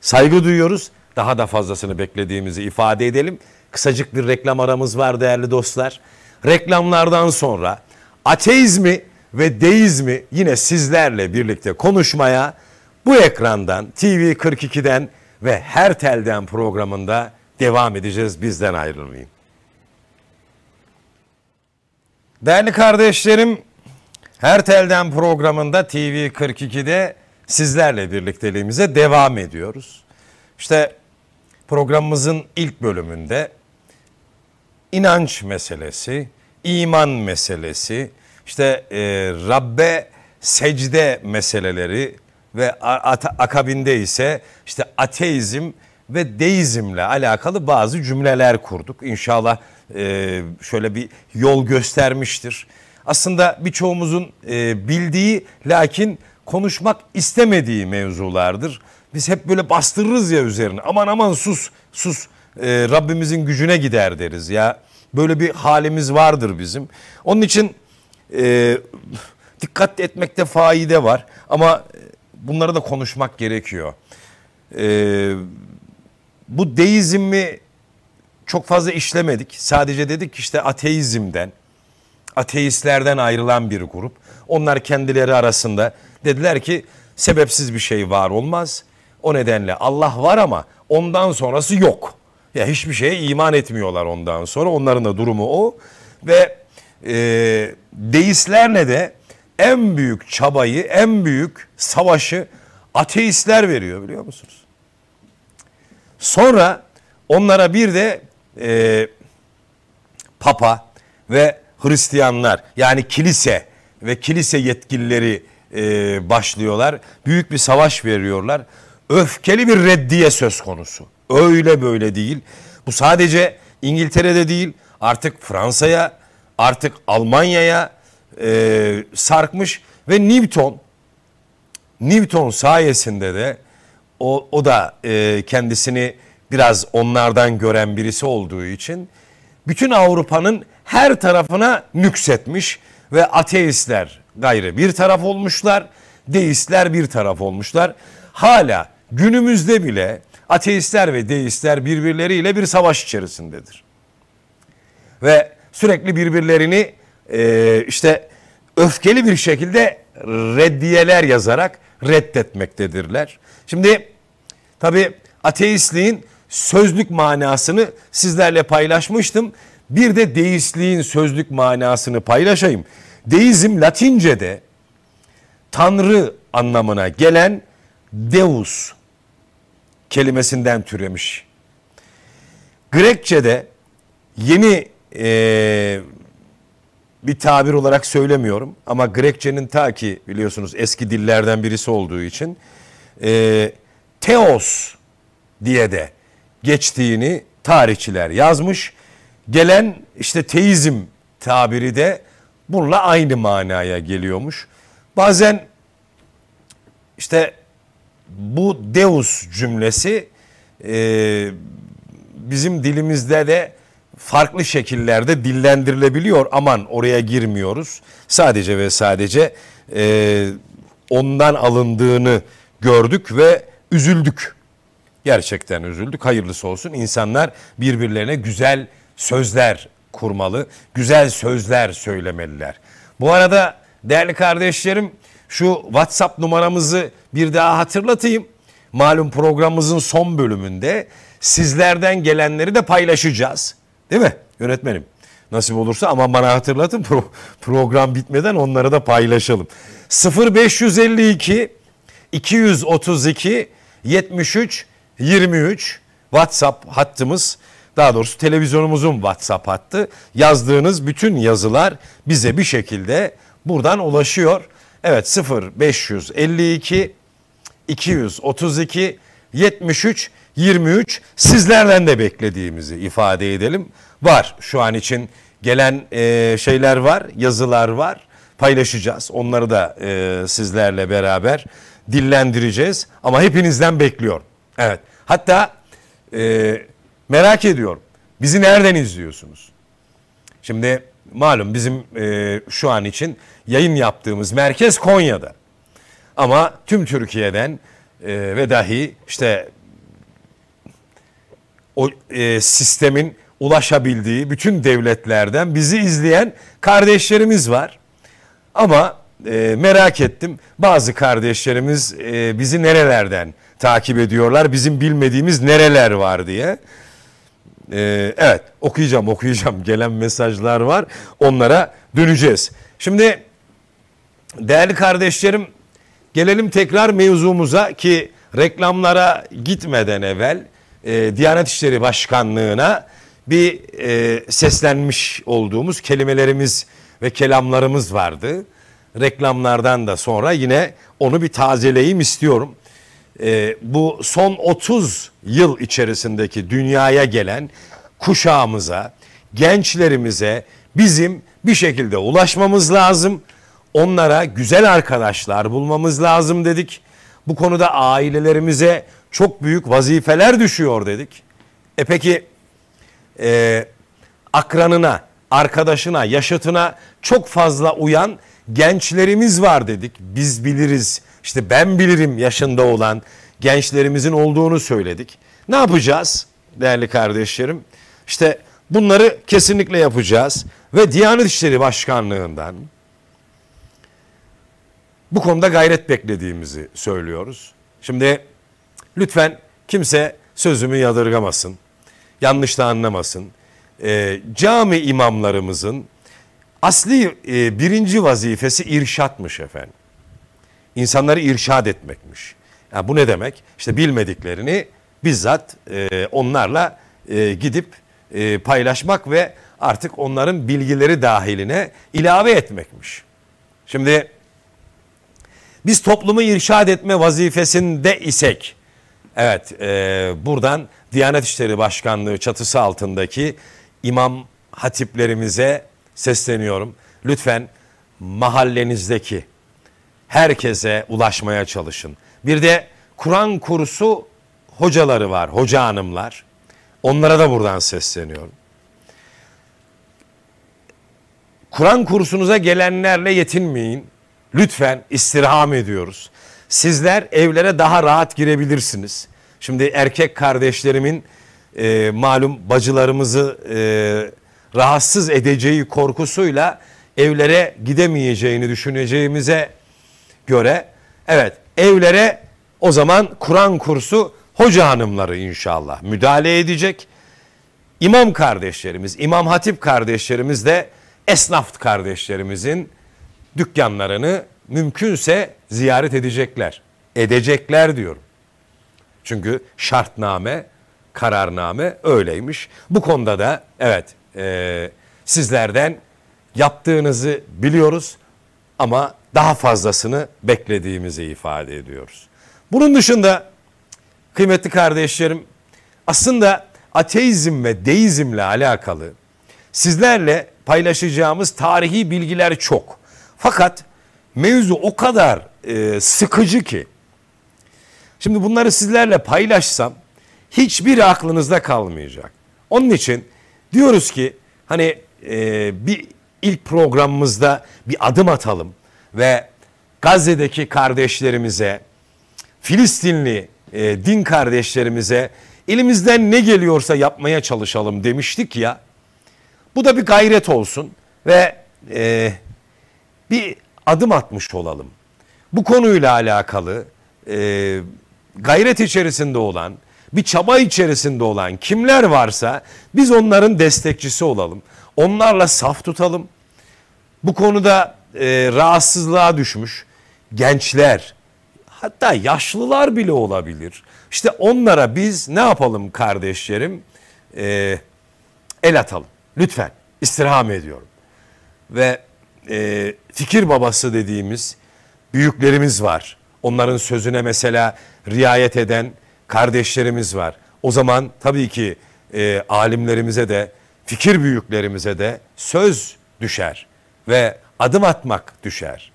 Speaker 1: Saygı duyuyoruz. Daha da fazlasını beklediğimizi ifade edelim. Kısacık bir reklam aramız var değerli dostlar. Reklamlardan sonra ateizmi ve deizmi yine sizlerle birlikte konuşmaya bu ekrandan TV42'den ve her telden programında devam edeceğiz. Bizden ayrılmayın. Değerli kardeşlerim, her telden programında TV 42'de sizlerle birlikteliğimize devam ediyoruz. İşte programımızın ilk bölümünde inanç meselesi, iman meselesi, işte e, Rabbe secde meseleleri ve akabinde ise işte ateizm ve deizmle alakalı bazı cümleler kurduk. İnşallah e, şöyle bir yol göstermiştir. Aslında birçoğumuzun e, bildiği lakin konuşmak istemediği mevzulardır. Biz hep böyle bastırırız ya üzerine aman aman sus sus e, Rabbimizin gücüne gider deriz ya. Böyle bir halimiz vardır bizim. Onun için e, dikkat etmekte faide var ama bunları da konuşmak gerekiyor. E, bu deizmi çok fazla işlemedik. Sadece dedik ki işte ateizmden, ateistlerden ayrılan bir grup. Onlar kendileri arasında dediler ki sebepsiz bir şey var olmaz. O nedenle Allah var ama ondan sonrası yok. Ya hiçbir şeye iman etmiyorlar ondan sonra. Onların da durumu o. Ve e, deistlerle de en büyük çabayı, en büyük savaşı ateistler veriyor biliyor musunuz? Sonra onlara bir de e, Papa ve Hristiyanlar yani kilise ve kilise yetkilileri e, başlıyorlar. Büyük bir savaş veriyorlar. Öfkeli bir reddiye söz konusu. Öyle böyle değil. Bu sadece İngiltere'de değil artık Fransa'ya artık Almanya'ya e, sarkmış ve Newton Newton sayesinde de o, o da e, kendisini biraz onlardan gören birisi olduğu için bütün Avrupa'nın her tarafına nüksetmiş ve ateistler gayrı bir taraf olmuşlar, deistler bir taraf olmuşlar. Hala günümüzde bile ateistler ve deistler birbirleriyle bir savaş içerisindedir. Ve sürekli birbirlerini e, işte öfkeli bir şekilde reddiyeler yazarak reddetmektedirler. Şimdi tabi ateistliğin sözlük manasını sizlerle paylaşmıştım. Bir de deistliğin sözlük manasını paylaşayım. Deizm Latince'de tanrı anlamına gelen deus kelimesinden türemiş. Grekçe'de yeni e, bir tabir olarak söylemiyorum ama Grekçe'nin ta ki biliyorsunuz eski dillerden birisi olduğu için e, teos diye de geçtiğini tarihçiler yazmış. Gelen işte teizm tabiri de bununla aynı manaya geliyormuş. Bazen işte bu Deus cümlesi e, bizim dilimizde de farklı şekillerde dillendirilebiliyor. Aman oraya girmiyoruz. Sadece ve sadece e, ondan alındığını gördük ve üzüldük. Gerçekten üzüldük. Hayırlısı olsun. İnsanlar birbirlerine güzel sözler kurmalı, güzel sözler söylemeliler. Bu arada değerli kardeşlerim şu WhatsApp numaramızı bir daha hatırlatayım. Malum programımızın son bölümünde sizlerden gelenleri de paylaşacağız. Değil mi yönetmenim? Nasip olursa ama bana hatırlatın pro program bitmeden onları da paylaşalım. 0552 232 73 23 WhatsApp hattımız daha doğrusu televizyonumuzun WhatsApp hattı. Yazdığınız bütün yazılar bize bir şekilde buradan ulaşıyor. Evet 0 552 232 73 23 sizlerden de beklediğimizi ifade edelim. Var şu an için gelen e, şeyler var, yazılar var. Paylaşacağız. Onları da e, sizlerle beraber dillendireceğiz ama hepinizden bekliyorum. Evet. Hatta e, merak ediyorum. Bizi nereden izliyorsunuz? Şimdi malum bizim e, şu an için yayın yaptığımız merkez Konya'da. Ama tüm Türkiye'den e, ve dahi işte o e, sistemin ulaşabildiği bütün devletlerden bizi izleyen kardeşlerimiz var. Ama e, merak ettim bazı kardeşlerimiz e, bizi nerelerden takip ediyorlar. Bizim bilmediğimiz nereler var diye. Ee, evet okuyacağım okuyacağım gelen mesajlar var. Onlara döneceğiz. Şimdi değerli kardeşlerim gelelim tekrar mevzumuza ki reklamlara gitmeden evvel e, Diyanet İşleri Başkanlığı'na bir e, seslenmiş olduğumuz kelimelerimiz ve kelamlarımız vardı. Reklamlardan da sonra yine onu bir tazeleyim istiyorum e, bu son 30 yıl içerisindeki dünyaya gelen kuşağımıza, gençlerimize bizim bir şekilde ulaşmamız lazım. Onlara güzel arkadaşlar bulmamız lazım dedik. Bu konuda ailelerimize çok büyük vazifeler düşüyor dedik. E peki e, akranına, arkadaşına, yaşatına çok fazla uyan gençlerimiz var dedik. Biz biliriz işte ben bilirim yaşında olan gençlerimizin olduğunu söyledik. Ne yapacağız değerli kardeşlerim? İşte bunları kesinlikle yapacağız ve Diyanet İşleri Başkanlığı'ndan bu konuda gayret beklediğimizi söylüyoruz. Şimdi lütfen kimse sözümü yadırgamasın, yanlış da anlamasın. E, cami imamlarımızın asli e, birinci vazifesi irşatmış efendim insanları irşad etmekmiş. Yani bu ne demek? İşte bilmediklerini bizzat e, onlarla e, gidip e, paylaşmak ve artık onların bilgileri dahiline ilave etmekmiş. Şimdi biz toplumu irşad etme vazifesinde isek, evet e, buradan Diyanet İşleri Başkanlığı çatısı altındaki imam hatiplerimize sesleniyorum. Lütfen mahallenizdeki herkese ulaşmaya çalışın. Bir de Kur'an kursu hocaları var, hoca hanımlar. Onlara da buradan sesleniyorum. Kur'an kursunuza gelenlerle yetinmeyin. Lütfen istirham ediyoruz. Sizler evlere daha rahat girebilirsiniz. Şimdi erkek kardeşlerimin e, malum bacılarımızı e, rahatsız edeceği korkusuyla evlere gidemeyeceğini düşüneceğimize göre evet evlere o zaman Kur'an kursu hoca hanımları inşallah müdahale edecek. İmam kardeşlerimiz, İmam Hatip kardeşlerimiz de esnaf kardeşlerimizin dükkanlarını mümkünse ziyaret edecekler. Edecekler diyorum. Çünkü şartname, kararname öyleymiş. Bu konuda da evet e, sizlerden yaptığınızı biliyoruz ama daha fazlasını beklediğimizi ifade ediyoruz. Bunun dışında kıymetli kardeşlerim aslında ateizm ve deizmle alakalı sizlerle paylaşacağımız tarihi bilgiler çok. Fakat mevzu o kadar e, sıkıcı ki şimdi bunları sizlerle paylaşsam hiçbir aklınızda kalmayacak. Onun için diyoruz ki hani e, bir ilk programımızda bir adım atalım ve Gazze'deki kardeşlerimize, Filistinli e, din kardeşlerimize elimizden ne geliyorsa yapmaya çalışalım demiştik ya. Bu da bir gayret olsun ve e, bir adım atmış olalım. Bu konuyla alakalı e, gayret içerisinde olan, bir çaba içerisinde olan kimler varsa biz onların destekçisi olalım. Onlarla saf tutalım. Bu konuda e, rahatsızlığa düşmüş gençler hatta yaşlılar bile olabilir. İşte onlara biz ne yapalım kardeşlerim? E, el atalım lütfen istirham ediyorum. Ve e, fikir babası dediğimiz büyüklerimiz var. Onların sözüne mesela riayet eden kardeşlerimiz var. O zaman tabii ki e, alimlerimize de fikir büyüklerimize de söz düşer ve adım atmak düşer.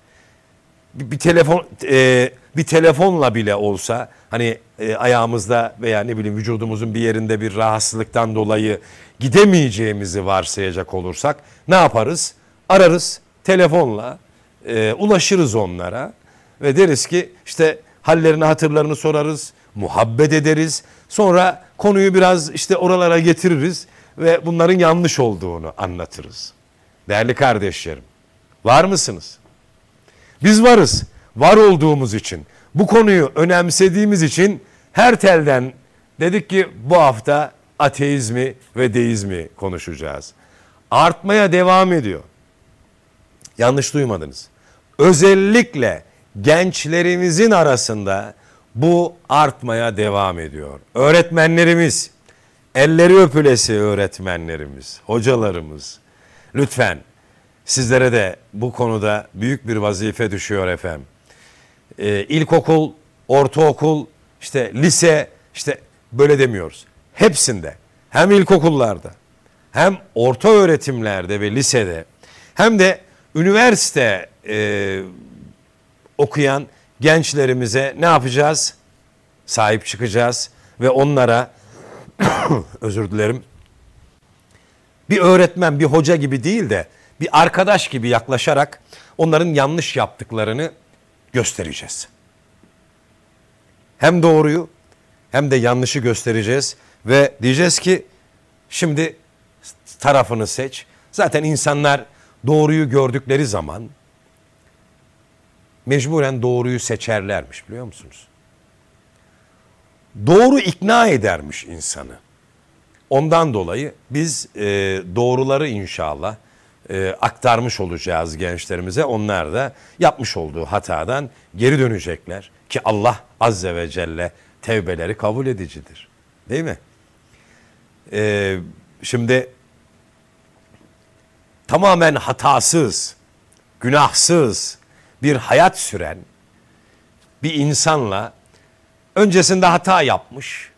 Speaker 1: Bir, bir telefon e, bir telefonla bile olsa hani e, ayağımızda veya ne bileyim vücudumuzun bir yerinde bir rahatsızlıktan dolayı gidemeyeceğimizi varsayacak olursak ne yaparız? Ararız telefonla e, ulaşırız onlara ve deriz ki işte hallerini hatırlarını sorarız, muhabbet ederiz. Sonra konuyu biraz işte oralara getiririz ve bunların yanlış olduğunu anlatırız. Değerli kardeşlerim Var mısınız? Biz varız. Var olduğumuz için, bu konuyu önemsediğimiz için her telden dedik ki bu hafta ateizmi ve deizmi konuşacağız. Artmaya devam ediyor. Yanlış duymadınız. Özellikle gençlerimizin arasında bu artmaya devam ediyor. Öğretmenlerimiz, elleri öpülesi öğretmenlerimiz, hocalarımız lütfen Sizlere de bu konuda büyük bir vazife düşüyor efendim. Ee, ilkokul, ortaokul, işte lise, işte böyle demiyoruz. Hepsinde hem ilkokullarda hem orta öğretimlerde ve lisede hem de üniversite e, okuyan gençlerimize ne yapacağız? Sahip çıkacağız ve onlara özür dilerim bir öğretmen bir hoca gibi değil de bir arkadaş gibi yaklaşarak onların yanlış yaptıklarını göstereceğiz. Hem doğruyu hem de yanlışı göstereceğiz ve diyeceğiz ki şimdi tarafını seç. Zaten insanlar doğruyu gördükleri zaman mecburen doğruyu seçerlermiş biliyor musunuz? Doğru ikna edermiş insanı. Ondan dolayı biz e, doğruları inşallah e, aktarmış olacağız gençlerimize. Onlar da yapmış olduğu hatadan geri dönecekler ki Allah azze ve celle tevbeleri kabul edicidir. Değil mi? E, şimdi tamamen hatasız, günahsız bir hayat süren bir insanla öncesinde hata yapmış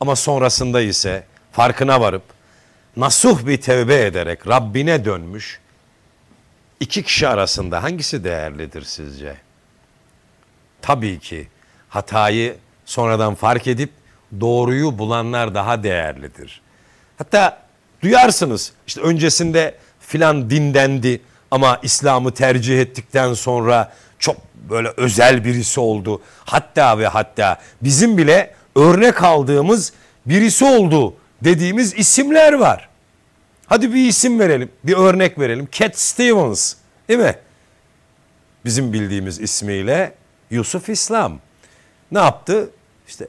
Speaker 1: ama sonrasında ise farkına varıp nasuh bir tevbe ederek Rabbine dönmüş iki kişi arasında hangisi değerlidir sizce? Tabii ki hatayı sonradan fark edip doğruyu bulanlar daha değerlidir. Hatta duyarsınız işte öncesinde filan dindendi ama İslam'ı tercih ettikten sonra çok böyle özel birisi oldu. Hatta ve hatta bizim bile örnek aldığımız birisi oldu dediğimiz isimler var. Hadi bir isim verelim, bir örnek verelim. Cat Stevens değil mi? Bizim bildiğimiz ismiyle Yusuf İslam. Ne yaptı? İşte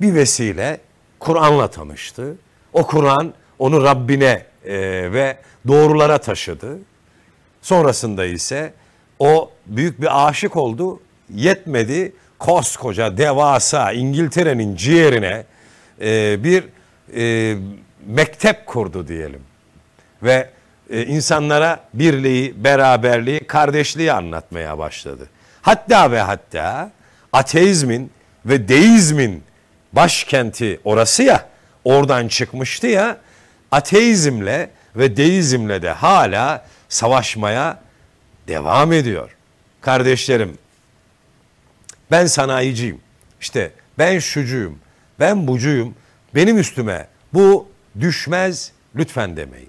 Speaker 1: bir vesile Kur'an'la tanıştı. O Kur'an onu Rabbine e, ve doğrulara taşıdı. Sonrasında ise o büyük bir aşık oldu. Yetmedi koskoca devasa İngiltere'nin ciğerine e, bir e, mektep kurdu diyelim. Ve e, insanlara birliği, beraberliği, kardeşliği anlatmaya başladı. Hatta ve hatta ateizmin ve deizmin başkenti orası ya, oradan çıkmıştı ya, ateizmle ve deizmle de hala savaşmaya devam ediyor. Kardeşlerim, ben sanayiciyim, işte ben şucuyum, ben bucuyum, benim üstüme bu düşmez lütfen demeyin.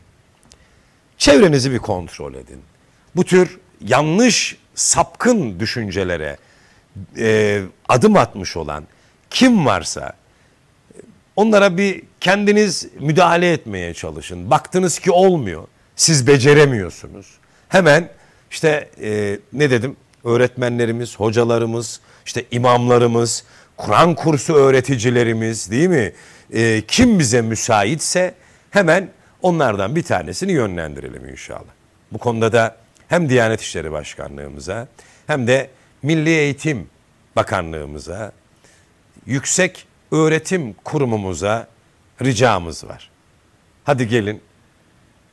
Speaker 1: Çevrenizi bir kontrol edin. Bu tür yanlış sapkın düşüncelere e, adım atmış olan kim varsa onlara bir kendiniz müdahale etmeye çalışın. Baktınız ki olmuyor. Siz beceremiyorsunuz. Hemen işte e, ne dedim? Öğretmenlerimiz, hocalarımız, işte imamlarımız, Kur'an kursu öğreticilerimiz değil mi? e, kim bize müsaitse hemen onlardan bir tanesini yönlendirelim inşallah. Bu konuda da hem Diyanet İşleri Başkanlığımıza hem de Milli Eğitim Bakanlığımıza, Yüksek Öğretim Kurumumuza ricamız var. Hadi gelin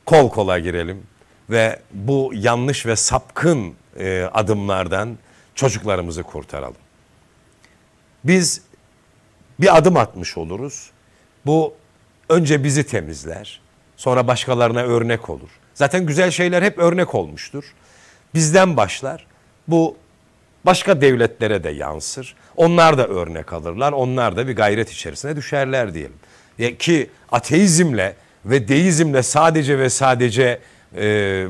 Speaker 1: kol kola girelim ve bu yanlış ve sapkın e, adımlardan çocuklarımızı kurtaralım. Biz bir adım atmış oluruz bu önce bizi temizler, sonra başkalarına örnek olur. Zaten güzel şeyler hep örnek olmuştur. Bizden başlar. Bu başka devletlere de yansır. Onlar da örnek alırlar. Onlar da bir gayret içerisine düşerler diyelim. Ki ateizmle ve deizmle sadece ve sadece e,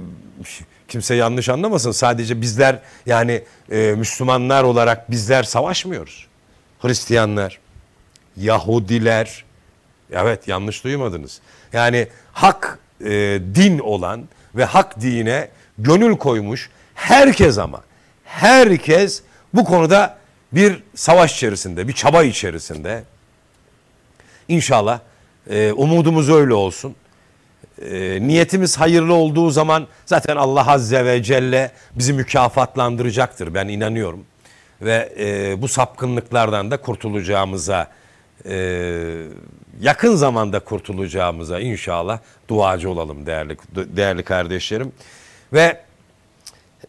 Speaker 1: kimse yanlış anlamasın. Sadece bizler yani e, Müslümanlar olarak bizler savaşmıyoruz. Hristiyanlar, Yahudiler, Evet yanlış duymadınız. Yani hak e, din olan ve hak dine gönül koymuş herkes ama herkes bu konuda bir savaş içerisinde, bir çaba içerisinde. İnşallah e, umudumuz öyle olsun. E, niyetimiz hayırlı olduğu zaman zaten Allah Azze ve Celle bizi mükafatlandıracaktır. Ben inanıyorum. Ve e, bu sapkınlıklardan da kurtulacağımıza inanıyorum e, yakın zamanda kurtulacağımıza inşallah duacı olalım değerli değerli kardeşlerim. Ve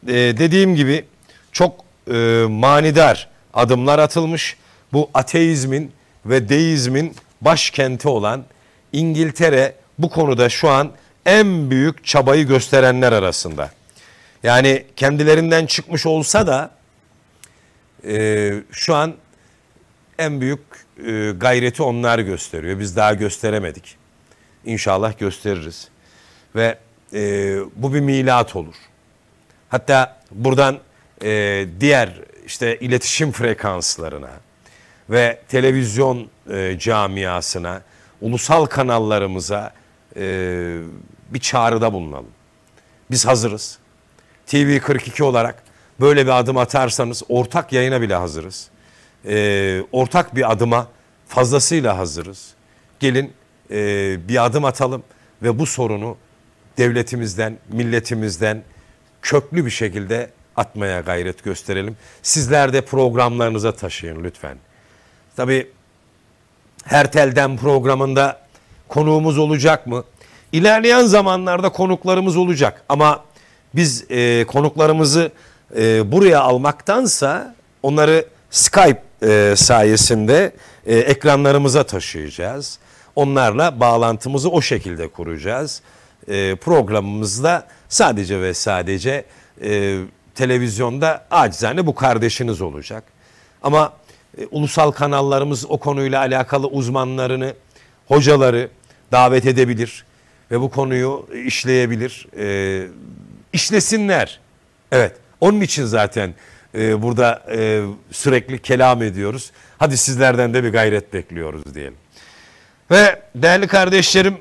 Speaker 1: e, dediğim gibi çok e, manidar adımlar atılmış. Bu ateizmin ve deizmin başkenti olan İngiltere bu konuda şu an en büyük çabayı gösterenler arasında. Yani kendilerinden çıkmış olsa da e, şu an en büyük e, gayreti onlar gösteriyor. Biz daha gösteremedik. İnşallah gösteririz. Ve e, bu bir milat olur. Hatta buradan e, diğer işte iletişim frekanslarına ve televizyon e, camiasına, ulusal kanallarımıza e, bir çağrıda bulunalım. Biz hazırız. TV 42 olarak böyle bir adım atarsanız ortak yayına bile hazırız e, ortak bir adıma fazlasıyla hazırız. Gelin e, bir adım atalım ve bu sorunu devletimizden, milletimizden köklü bir şekilde atmaya gayret gösterelim. Sizler de programlarınıza taşıyın lütfen. Tabii her telden programında konuğumuz olacak mı? İlerleyen zamanlarda konuklarımız olacak ama biz e, konuklarımızı e, buraya almaktansa onları Skype e, sayesinde e, ekranlarımıza taşıyacağız. Onlarla bağlantımızı o şekilde kuracağız. E, programımızda sadece ve sadece e, televizyonda acizane bu kardeşiniz olacak. Ama e, ulusal kanallarımız o konuyla alakalı uzmanlarını, hocaları davet edebilir ve bu konuyu işleyebilir. E, işlesinler. Evet. Onun için zaten e, burada e, sürekli kelam ediyoruz. Hadi sizlerden de bir gayret bekliyoruz diyelim. Ve değerli kardeşlerim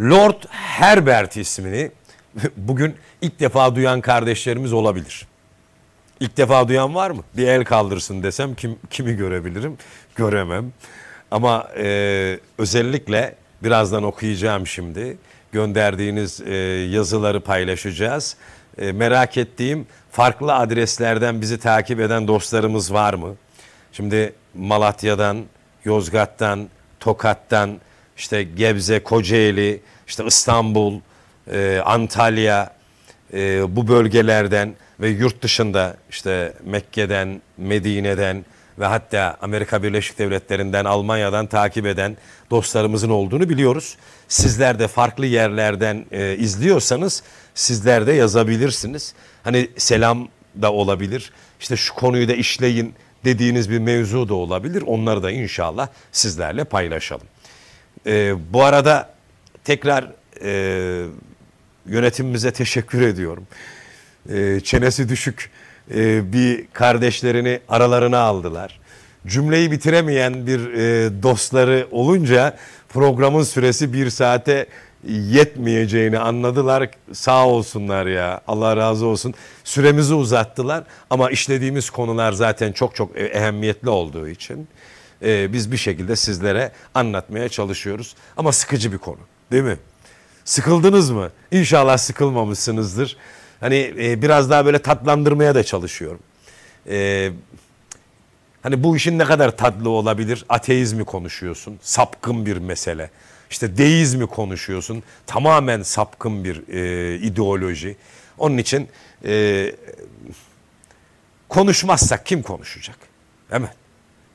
Speaker 1: Lord Herbert ismini bugün ilk defa duyan kardeşlerimiz olabilir. İlk defa duyan var mı? Bir el kaldırsın desem kim, kimi görebilirim? Göremem. Ama e, özellikle birazdan okuyacağım şimdi. Gönderdiğiniz e, yazıları paylaşacağız. E, merak ettiğim farklı adreslerden bizi takip eden dostlarımız var mı? Şimdi Malatya'dan, Yozgat'tan, Tokat'tan, işte Gebze, Kocaeli, işte İstanbul, e, Antalya e, bu bölgelerden ve yurt dışında işte Mekke'den, Medine'den ve hatta Amerika Birleşik Devletleri'nden, Almanya'dan takip eden dostlarımızın olduğunu biliyoruz. Sizler de farklı yerlerden e, izliyorsanız sizler de yazabilirsiniz. Hani selam da olabilir. İşte şu konuyu da işleyin dediğiniz bir mevzu da olabilir. Onları da inşallah sizlerle paylaşalım. Ee, bu arada tekrar e, yönetimimize teşekkür ediyorum. E, çenesi düşük e, bir kardeşlerini aralarına aldılar. Cümleyi bitiremeyen bir e, dostları olunca programın süresi bir saate yetmeyeceğini anladılar. Sağ olsunlar ya. Allah razı olsun. Süremizi uzattılar ama işlediğimiz konular zaten çok çok ehemmiyetli olduğu için e, biz bir şekilde sizlere anlatmaya çalışıyoruz. Ama sıkıcı bir konu değil mi? Sıkıldınız mı? İnşallah sıkılmamışsınızdır. Hani e, biraz daha böyle tatlandırmaya da çalışıyorum. E, hani bu işin ne kadar tatlı olabilir? Ateizmi konuşuyorsun. Sapkın bir mesele işte deizmi konuşuyorsun. Tamamen sapkın bir e, ideoloji. Onun için e, konuşmazsak kim konuşacak? Hemen.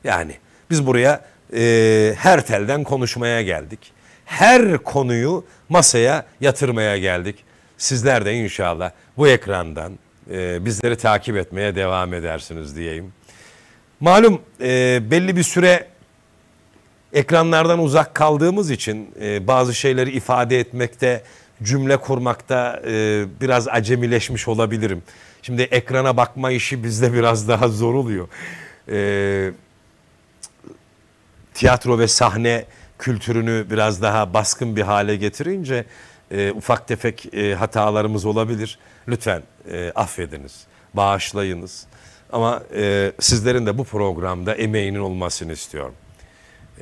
Speaker 1: Yani biz buraya e, her telden konuşmaya geldik. Her konuyu masaya yatırmaya geldik. Sizler de inşallah bu ekrandan e, bizleri takip etmeye devam edersiniz diyeyim. Malum e, belli bir süre ekranlardan uzak kaldığımız için e, bazı şeyleri ifade etmekte, cümle kurmakta e, biraz acemileşmiş olabilirim. Şimdi ekrana bakma işi bizde biraz daha zor oluyor. E, tiyatro ve sahne kültürünü biraz daha baskın bir hale getirince e, ufak tefek e, hatalarımız olabilir. Lütfen e, affediniz, bağışlayınız. Ama e, sizlerin de bu programda emeğinin olmasını istiyorum.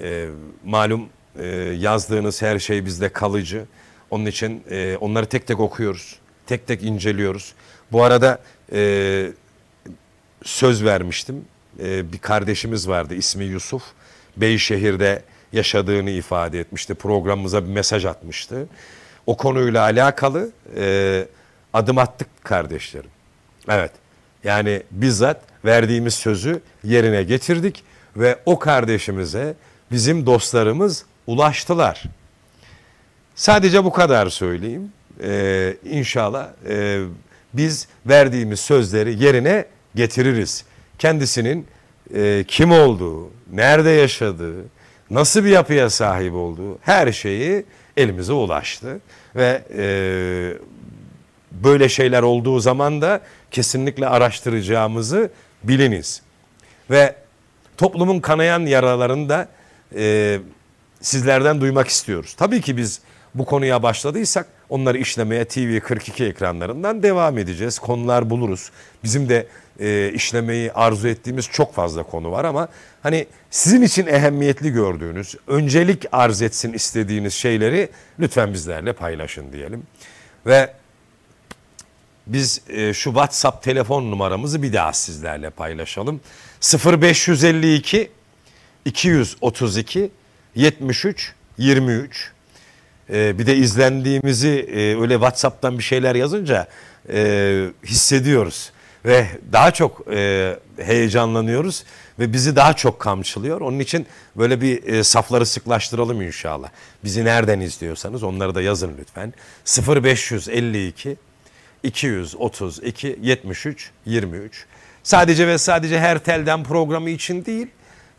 Speaker 1: E, malum e, yazdığınız her şey bizde kalıcı. Onun için e, onları tek tek okuyoruz. Tek tek inceliyoruz. Bu arada e, söz vermiştim. E, bir kardeşimiz vardı ismi Yusuf. Beyşehir'de yaşadığını ifade etmişti. Programımıza bir mesaj atmıştı. O konuyla alakalı e, adım attık kardeşlerim. Evet yani bizzat verdiğimiz sözü yerine getirdik ve o kardeşimize bizim dostlarımız ulaştılar. Sadece bu kadar söyleyeyim. Ee, inşallah e, biz verdiğimiz sözleri yerine getiririz. Kendisinin e, kim olduğu, nerede yaşadığı, nasıl bir yapıya sahip olduğu her şeyi elimize ulaştı. Ve e, böyle şeyler olduğu zaman da kesinlikle araştıracağımızı biliniz. Ve toplumun kanayan yaralarında da e, sizlerden duymak istiyoruz. Tabii ki biz bu konuya başladıysak onları işlemeye TV 42 ekranlarından devam edeceğiz. Konular buluruz. Bizim de e, işlemeyi arzu ettiğimiz çok fazla konu var ama hani sizin için ehemmiyetli gördüğünüz, öncelik arz etsin istediğiniz şeyleri lütfen bizlerle paylaşın diyelim. Ve biz e, şu WhatsApp telefon numaramızı bir daha sizlerle paylaşalım. 0552 232 73 23 ee, bir de izlendiğimizi e, öyle WhatsApp'tan bir şeyler yazınca e, hissediyoruz ve daha çok e, heyecanlanıyoruz ve bizi daha çok kamçılıyor. Onun için böyle bir e, safları sıklaştıralım inşallah. Bizi nereden izliyorsanız onları da yazın lütfen. 0552 232 73 23 Sadece ve sadece her telden programı için değil,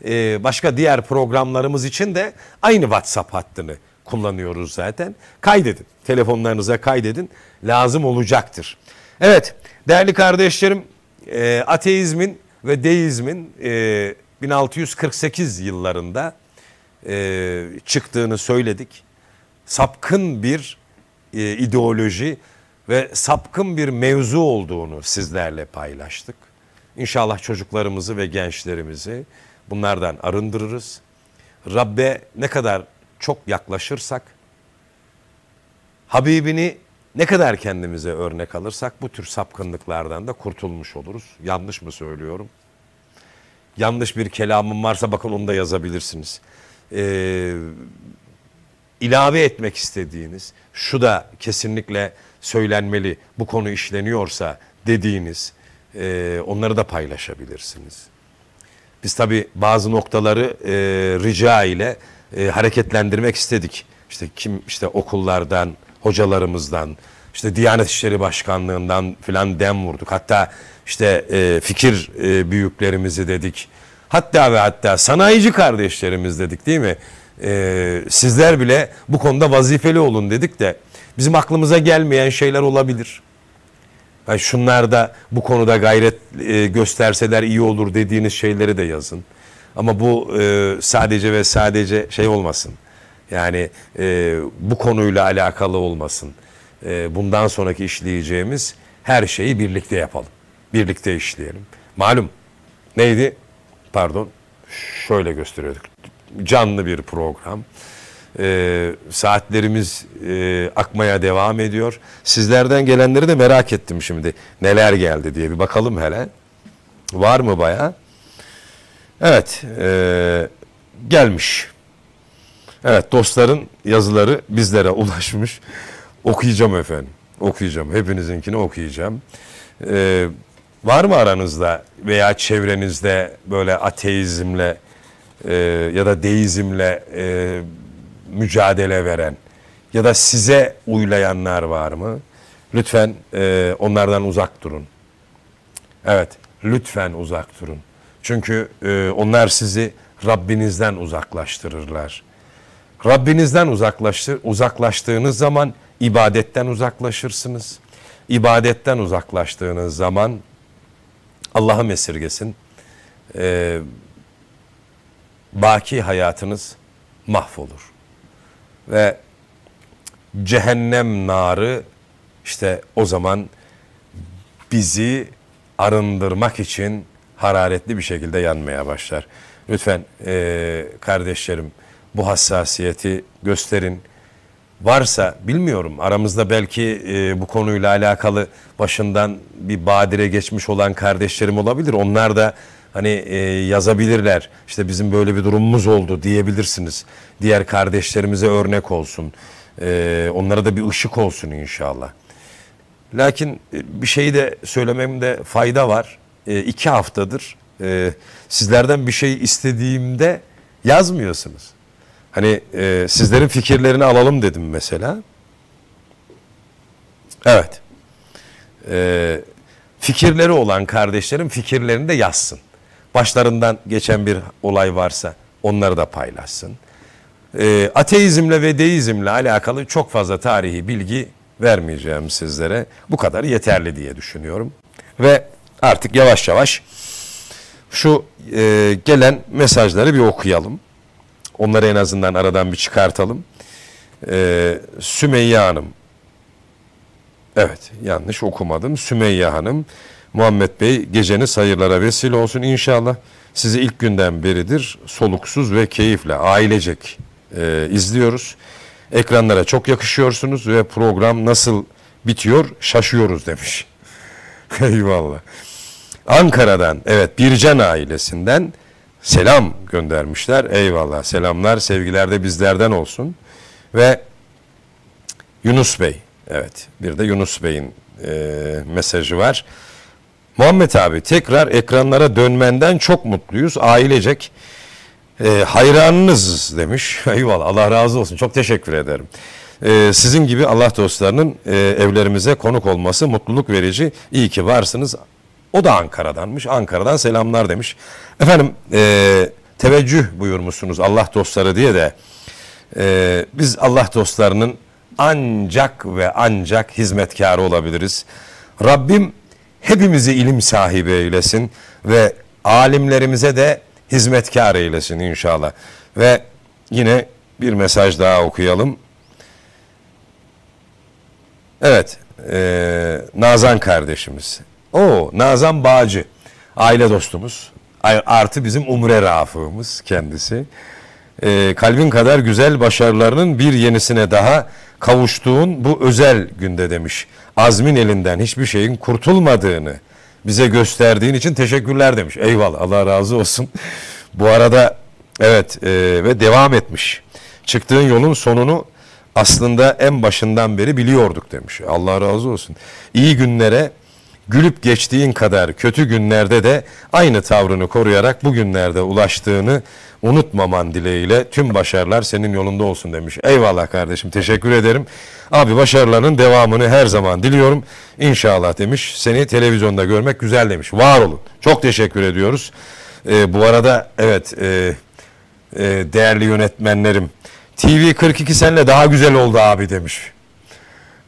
Speaker 1: e, başka diğer programlarımız için de aynı WhatsApp hattını kullanıyoruz zaten. Kaydedin. Telefonlarınıza kaydedin. Lazım olacaktır. Evet değerli kardeşlerim e, ateizmin ve deizmin e, 1648 yıllarında e, çıktığını söyledik. Sapkın bir e, ideoloji ve sapkın bir mevzu olduğunu sizlerle paylaştık. İnşallah çocuklarımızı ve gençlerimizi bunlardan arındırırız. Rabbe ne kadar çok yaklaşırsak, Habibini ne kadar kendimize örnek alırsak bu tür sapkınlıklardan da kurtulmuş oluruz. Yanlış mı söylüyorum? Yanlış bir kelamım varsa bakın onu da yazabilirsiniz. Ee, ilave etmek istediğiniz, şu da kesinlikle söylenmeli bu konu işleniyorsa dediğiniz, e, onları da paylaşabilirsiniz. Biz tabii bazı noktaları e, rica ile e, hareketlendirmek istedik. İşte kim işte okullardan, hocalarımızdan, işte Diyanet İşleri Başkanlığından filan dem vurduk. Hatta işte e, fikir e, büyüklerimizi dedik. Hatta ve hatta sanayici kardeşlerimiz dedik değil mi? E, sizler bile bu konuda vazifeli olun dedik de bizim aklımıza gelmeyen şeyler olabilir. Yani şunlar da bu konuda gayret e, gösterseler iyi olur dediğiniz şeyleri de yazın. Ama bu e, sadece ve sadece şey olmasın. Yani e, bu konuyla alakalı olmasın. E, bundan sonraki işleyeceğimiz her şeyi birlikte yapalım. Birlikte işleyelim. Malum neydi? Pardon şöyle gösteriyorduk. Canlı bir program. E, saatlerimiz e, akmaya devam ediyor. Sizlerden gelenleri de merak ettim şimdi. Neler geldi diye bir bakalım hele. Var mı baya? Evet. E, gelmiş. Evet dostların yazıları bizlere ulaşmış. Okuyacağım efendim. Okuyacağım. Hepinizinkini okuyacağım. Ee, var mı aranızda veya çevrenizde böyle ateizmle e, ya da deizmle e, mücadele veren ya da size uylayanlar var mı? Lütfen e, onlardan uzak durun. Evet, lütfen uzak durun. Çünkü e, onlar sizi Rabbinizden uzaklaştırırlar. Rabbinizden uzaklaştır, uzaklaştığınız zaman ibadetten uzaklaşırsınız. İbadetten uzaklaştığınız zaman Allah'ım esirgesin. E, baki hayatınız mahvolur ve cehennem narı işte o zaman bizi arındırmak için hararetli bir şekilde yanmaya başlar. Lütfen e, kardeşlerim bu hassasiyeti gösterin. Varsa bilmiyorum aramızda belki e, bu konuyla alakalı başından bir badire geçmiş olan kardeşlerim olabilir. Onlar da hani e, yazabilirler. İşte bizim böyle bir durumumuz oldu diyebilirsiniz. Diğer kardeşlerimize örnek olsun. E, onlara da bir ışık olsun inşallah. Lakin e, bir şeyi de söylememde fayda var. E, iki haftadır e, sizlerden bir şey istediğimde yazmıyorsunuz. Hani e, sizlerin fikirlerini alalım dedim mesela. Evet. E, fikirleri olan kardeşlerim fikirlerini de yazsın başlarından geçen bir olay varsa onları da paylaşsın. E, ateizmle ve deizmle alakalı çok fazla tarihi bilgi vermeyeceğim sizlere. Bu kadar yeterli diye düşünüyorum. Ve artık yavaş yavaş şu e, gelen mesajları bir okuyalım. Onları en azından aradan bir çıkartalım. E, Sümeyye Hanım. Evet yanlış okumadım. Sümeyye Hanım. Muhammed Bey geceniz hayırlara vesile olsun inşallah. Sizi ilk günden beridir soluksuz ve keyifle ailecek e, izliyoruz. Ekranlara çok yakışıyorsunuz ve program nasıl bitiyor şaşıyoruz demiş. Eyvallah. Ankara'dan evet Bircan ailesinden selam göndermişler. Eyvallah selamlar sevgiler de bizlerden olsun. Ve Yunus Bey evet bir de Yunus Bey'in e, mesajı var. Muhammed abi tekrar ekranlara dönmenden çok mutluyuz. Ailecek e, hayranınız demiş. Eyvallah Allah razı olsun. Çok teşekkür ederim. E, sizin gibi Allah dostlarının e, evlerimize konuk olması mutluluk verici. İyi ki varsınız. O da Ankara'danmış. Ankara'dan selamlar demiş. Efendim e, teveccüh buyurmuşsunuz Allah dostları diye de e, biz Allah dostlarının ancak ve ancak hizmetkarı olabiliriz. Rabbim hepimizi ilim sahibi eylesin ve alimlerimize de hizmetkar eylesin inşallah. Ve yine bir mesaj daha okuyalım. Evet, e, Nazan kardeşimiz. O Nazan Bağcı, aile dostumuz. Artı bizim umre rafığımız kendisi. E, kalbin kadar güzel başarılarının bir yenisine daha kavuştuğun bu özel günde demiş. Azmin elinden hiçbir şeyin kurtulmadığını bize gösterdiğin için teşekkürler demiş. Eyvallah Allah razı olsun. bu arada evet e, ve devam etmiş. Çıktığın yolun sonunu aslında en başından beri biliyorduk demiş. Allah razı olsun. İyi günlere gülüp geçtiğin kadar kötü günlerde de aynı tavrını koruyarak bugünlerde ulaştığını unutmaman dileğiyle tüm başarılar senin yolunda olsun demiş. Eyvallah kardeşim teşekkür ederim. Abi başarılarının devamını her zaman diliyorum. İnşallah demiş. Seni televizyonda görmek güzel demiş. Var olun. Çok teşekkür ediyoruz. Ee, bu arada evet e, e, değerli yönetmenlerim TV 42 senle daha güzel oldu abi demiş.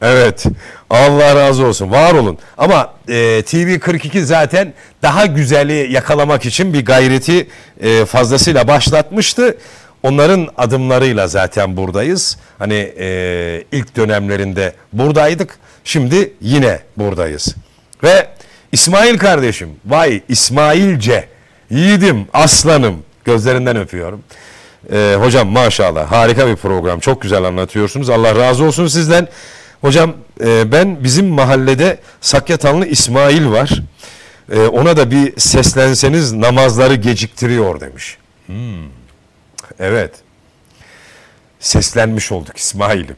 Speaker 1: Evet. Allah razı olsun. Var olun. Ama e, TV 42 zaten daha güzeli yakalamak için bir gayreti e, fazlasıyla başlatmıştı. Onların adımlarıyla zaten buradayız. Hani e, ilk dönemlerinde buradaydık. Şimdi yine buradayız. Ve İsmail kardeşim, vay İsmailce, yiğidim, aslanım, gözlerinden öpüyorum. Ee, hocam maşallah harika bir program, çok güzel anlatıyorsunuz. Allah razı olsun sizden. Hocam e, ben bizim mahallede Sakyatanlı İsmail var. E, ona da bir seslenseniz namazları geciktiriyor demiş. Hmm. Evet. Seslenmiş olduk İsmail'im.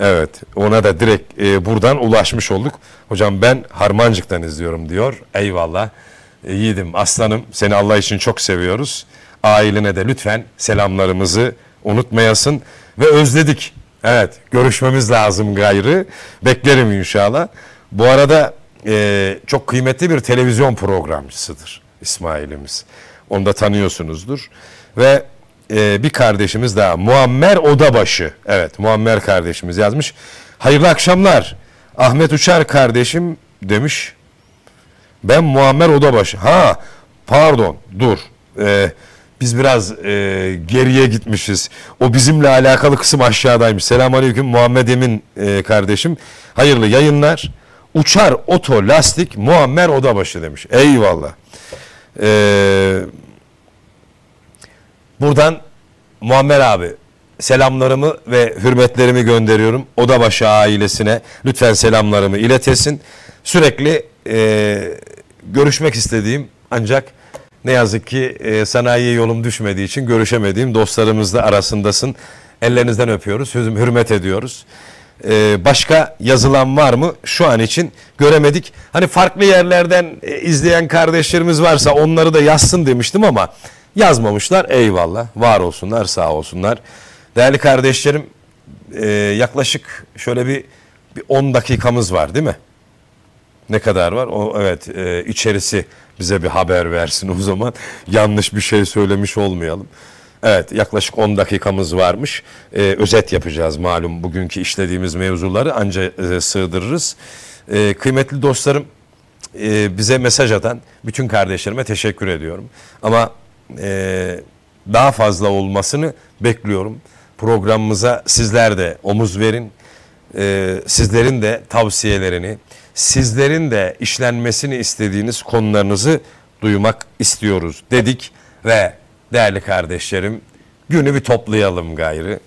Speaker 1: Evet ona da direkt e, buradan ulaşmış olduk. Hocam ben Harmancık'tan izliyorum diyor. Eyvallah. E, yiğidim aslanım seni Allah için çok seviyoruz. Ailene de lütfen selamlarımızı unutmayasın. Ve özledik Evet görüşmemiz lazım gayrı. Beklerim inşallah. Bu arada e, çok kıymetli bir televizyon programcısıdır İsmail'imiz. Onu da tanıyorsunuzdur. Ve e, bir kardeşimiz daha Muammer Odabaşı. Evet Muammer kardeşimiz yazmış. Hayırlı akşamlar. Ahmet Uçar kardeşim demiş. Ben Muammer Odabaşı. Ha pardon dur. Eee biz biraz e, geriye gitmişiz. O bizimle alakalı kısım aşağıdaymış. Selamünaleyküm Muhammed Emin e, kardeşim. Hayırlı yayınlar. Uçar oto lastik Muammer Odabaşı demiş. Eyvallah. Ee, buradan Muammer abi selamlarımı ve hürmetlerimi gönderiyorum. Odabaşı ailesine lütfen selamlarımı iletesin. Sürekli e, görüşmek istediğim ancak ne yazık ki e, sanayiye yolum düşmediği için görüşemediğim dostlarımızla arasındasın. Ellerinizden öpüyoruz, sözüm hürmet ediyoruz. E, başka yazılan var mı? Şu an için göremedik. Hani farklı yerlerden e, izleyen kardeşlerimiz varsa onları da yazsın demiştim ama yazmamışlar. Eyvallah, var olsunlar, sağ olsunlar. Değerli kardeşlerim, e, yaklaşık şöyle bir, bir 10 dakikamız var değil mi? Ne kadar var? O evet e, içerisi bize bir haber versin o zaman. Yanlış bir şey söylemiş olmayalım. Evet yaklaşık 10 dakikamız varmış. E, özet yapacağız malum bugünkü işlediğimiz mevzuları ancak e, sığdırırız. E, kıymetli dostlarım e, bize mesaj atan bütün kardeşlerime teşekkür ediyorum. Ama e, daha fazla olmasını bekliyorum. Programımıza sizler de omuz verin. E, sizlerin de tavsiyelerini, sizlerin de işlenmesini istediğiniz konularınızı duymak istiyoruz dedik ve değerli kardeşlerim günü bir toplayalım gayrı.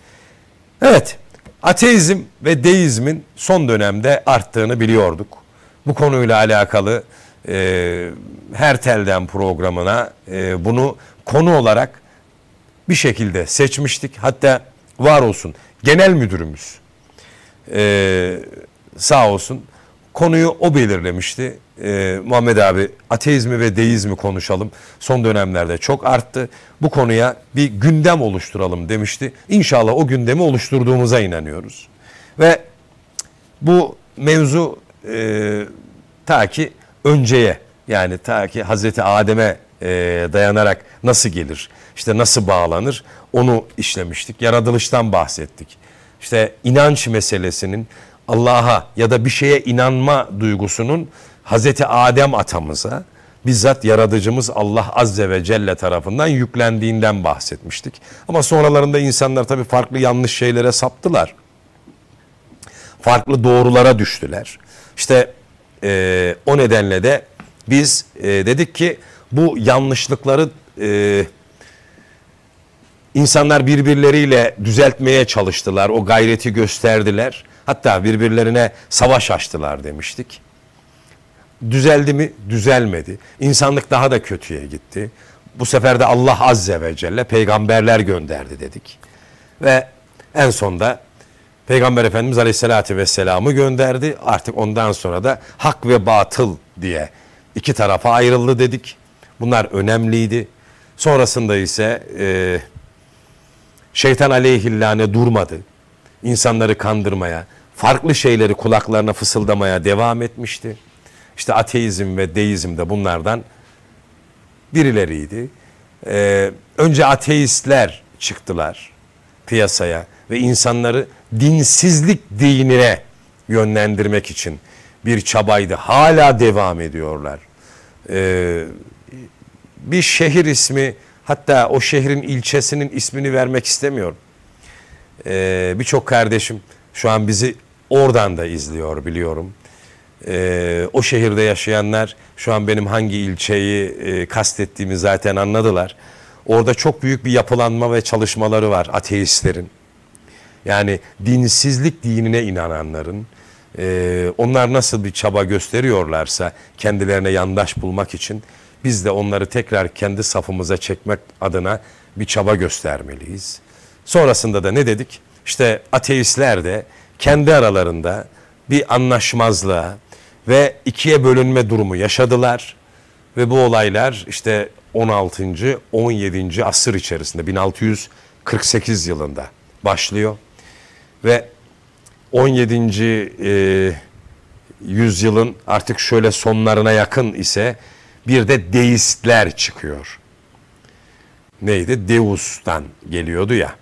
Speaker 1: Evet ateizm ve deizmin son dönemde arttığını biliyorduk. Bu konuyla alakalı e, her telden programına e, bunu konu olarak bir şekilde seçmiştik. Hatta var olsun genel müdürümüz e, sağ olsun Konuyu o belirlemişti. Ee, Muhammed abi ateizmi ve deizmi konuşalım. Son dönemlerde çok arttı. Bu konuya bir gündem oluşturalım demişti. İnşallah o gündemi oluşturduğumuza inanıyoruz. Ve bu mevzu e, ta ki önceye yani ta ki Hazreti Adem'e e, dayanarak nasıl gelir? İşte nasıl bağlanır? Onu işlemiştik. Yaratılıştan bahsettik. İşte inanç meselesinin Allah'a ya da bir şeye inanma duygusunun Hazreti Adem atamıza bizzat yaratıcımız Allah Azze ve Celle tarafından yüklendiğinden bahsetmiştik. Ama sonralarında insanlar tabii farklı yanlış şeylere saptılar. Farklı doğrulara düştüler. İşte e, o nedenle de biz e, dedik ki bu yanlışlıkları e, insanlar birbirleriyle düzeltmeye çalıştılar. O gayreti gösterdiler. Hatta birbirlerine savaş açtılar demiştik. Düzeldi mi? Düzelmedi. İnsanlık daha da kötüye gitti. Bu sefer de Allah Azze ve Celle peygamberler gönderdi dedik. Ve en sonda Peygamber Efendimiz Aleyhisselatü Vesselam'ı gönderdi. Artık ondan sonra da hak ve batıl diye iki tarafa ayrıldı dedik. Bunlar önemliydi. Sonrasında ise e, şeytan aleyhillâne durmadı. İnsanları kandırmaya, farklı şeyleri kulaklarına fısıldamaya devam etmişti. İşte ateizm ve deizm de bunlardan birileriydi. Ee, önce ateistler çıktılar piyasaya ve insanları dinsizlik dinine yönlendirmek için bir çabaydı. Hala devam ediyorlar. Ee, bir şehir ismi hatta o şehrin ilçesinin ismini vermek istemiyorum. Ee, Birçok kardeşim şu an bizi Oradan da izliyor biliyorum. Ee, o şehirde yaşayanlar şu an benim hangi ilçeyi e, kastettiğimi zaten anladılar. Orada çok büyük bir yapılanma ve çalışmaları var ateistlerin. Yani dinsizlik dinine inananların. Ee, onlar nasıl bir çaba gösteriyorlarsa kendilerine yandaş bulmak için biz de onları tekrar kendi safımıza çekmek adına bir çaba göstermeliyiz. Sonrasında da ne dedik? İşte ateistler de kendi aralarında bir anlaşmazlığa ve ikiye bölünme durumu yaşadılar. Ve bu olaylar işte 16. 17. asır içerisinde 1648 yılında başlıyor. Ve 17. E, yüzyılın artık şöyle sonlarına yakın ise bir de deistler çıkıyor. Neydi? Deus'tan geliyordu ya.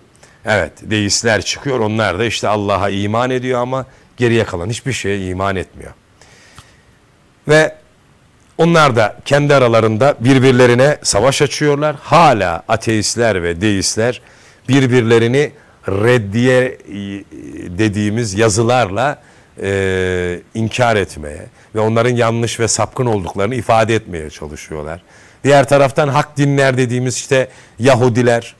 Speaker 1: Evet deistler çıkıyor onlar da işte Allah'a iman ediyor ama geriye kalan hiçbir şeye iman etmiyor. Ve onlar da kendi aralarında birbirlerine savaş açıyorlar. Hala ateistler ve deistler birbirlerini reddiye e, dediğimiz yazılarla e, inkar etmeye ve onların yanlış ve sapkın olduklarını ifade etmeye çalışıyorlar. Diğer taraftan hak dinler dediğimiz işte Yahudiler,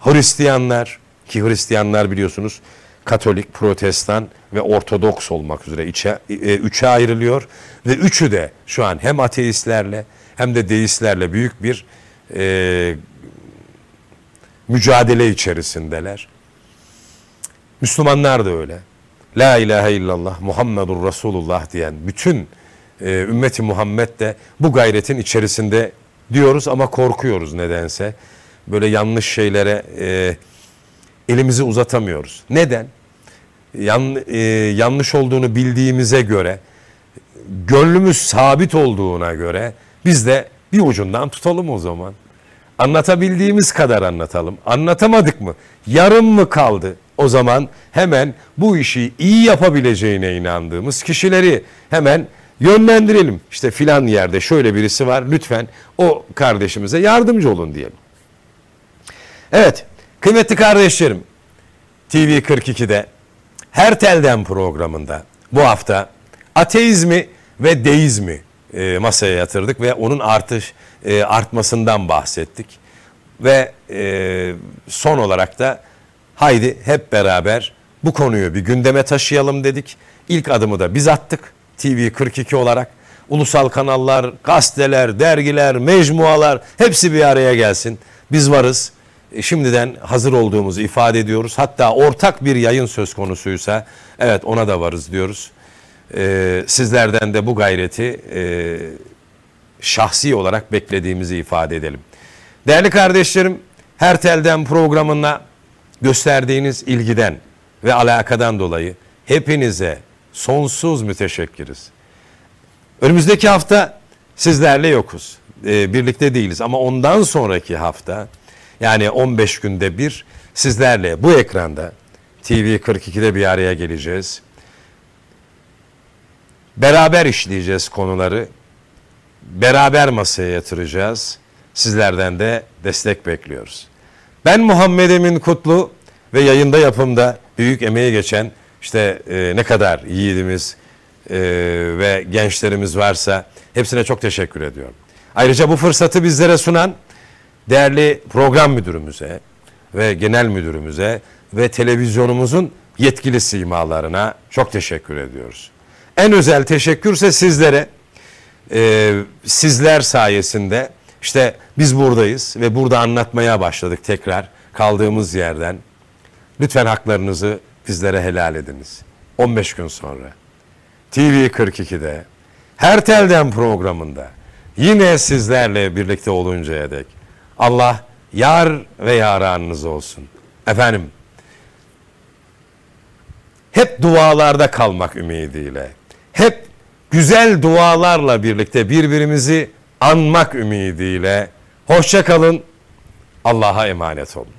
Speaker 1: Hristiyanlar, ki Hristiyanlar biliyorsunuz Katolik, Protestan ve Ortodoks olmak üzere içe, e, üçe ayrılıyor. Ve üçü de şu an hem ateistlerle hem de deistlerle büyük bir e, mücadele içerisindeler. Müslümanlar da öyle. La ilahe illallah Muhammedur Resulullah diyen bütün e, ümmeti Muhammed de bu gayretin içerisinde diyoruz ama korkuyoruz nedense. Böyle yanlış şeylere... E, elimizi uzatamıyoruz. Neden? Yan, e, yanlış olduğunu bildiğimize göre, gönlümüz sabit olduğuna göre biz de bir ucundan tutalım o zaman. Anlatabildiğimiz kadar anlatalım. Anlatamadık mı? Yarım mı kaldı? O zaman hemen bu işi iyi yapabileceğine inandığımız kişileri hemen yönlendirelim. İşte filan yerde şöyle birisi var lütfen o kardeşimize yardımcı olun diyelim. Evet Kıymetli kardeşlerim, TV42'de Her Telden programında bu hafta ateizmi ve deizmi e, masaya yatırdık ve onun artış e, artmasından bahsettik. Ve e, son olarak da haydi hep beraber bu konuyu bir gündeme taşıyalım dedik. İlk adımı da biz attık TV42 olarak. Ulusal kanallar, gazeteler, dergiler, mecmualar hepsi bir araya gelsin. Biz varız e, şimdiden hazır olduğumuzu ifade ediyoruz. Hatta ortak bir yayın söz konusuysa evet ona da varız diyoruz. Ee, sizlerden de bu gayreti e, şahsi olarak beklediğimizi ifade edelim. Değerli kardeşlerim, her telden programına gösterdiğiniz ilgiden ve alakadan dolayı hepinize sonsuz müteşekkiriz. Önümüzdeki hafta sizlerle yokuz. Ee, birlikte değiliz ama ondan sonraki hafta yani 15 günde bir sizlerle bu ekranda TV42'de bir araya geleceğiz. Beraber işleyeceğiz konuları. Beraber masaya yatıracağız. Sizlerden de destek bekliyoruz. Ben Muhammed Emin Kutlu ve yayında yapımda büyük emeği geçen işte e, ne kadar yiğidimiz e, ve gençlerimiz varsa hepsine çok teşekkür ediyorum. Ayrıca bu fırsatı bizlere sunan değerli program müdürümüze ve genel müdürümüze ve televizyonumuzun yetkili simalarına çok teşekkür ediyoruz. En özel teşekkürse sizlere, e, sizler sayesinde işte biz buradayız ve burada anlatmaya başladık tekrar kaldığımız yerden. Lütfen haklarınızı bizlere helal ediniz. 15 gün sonra TV42'de her telden programında yine sizlerle birlikte oluncaya dek Allah yar ve yaranınız olsun. Efendim hep dualarda kalmak ümidiyle, hep güzel dualarla birlikte birbirimizi anmak ümidiyle hoşçakalın Allah'a emanet olun.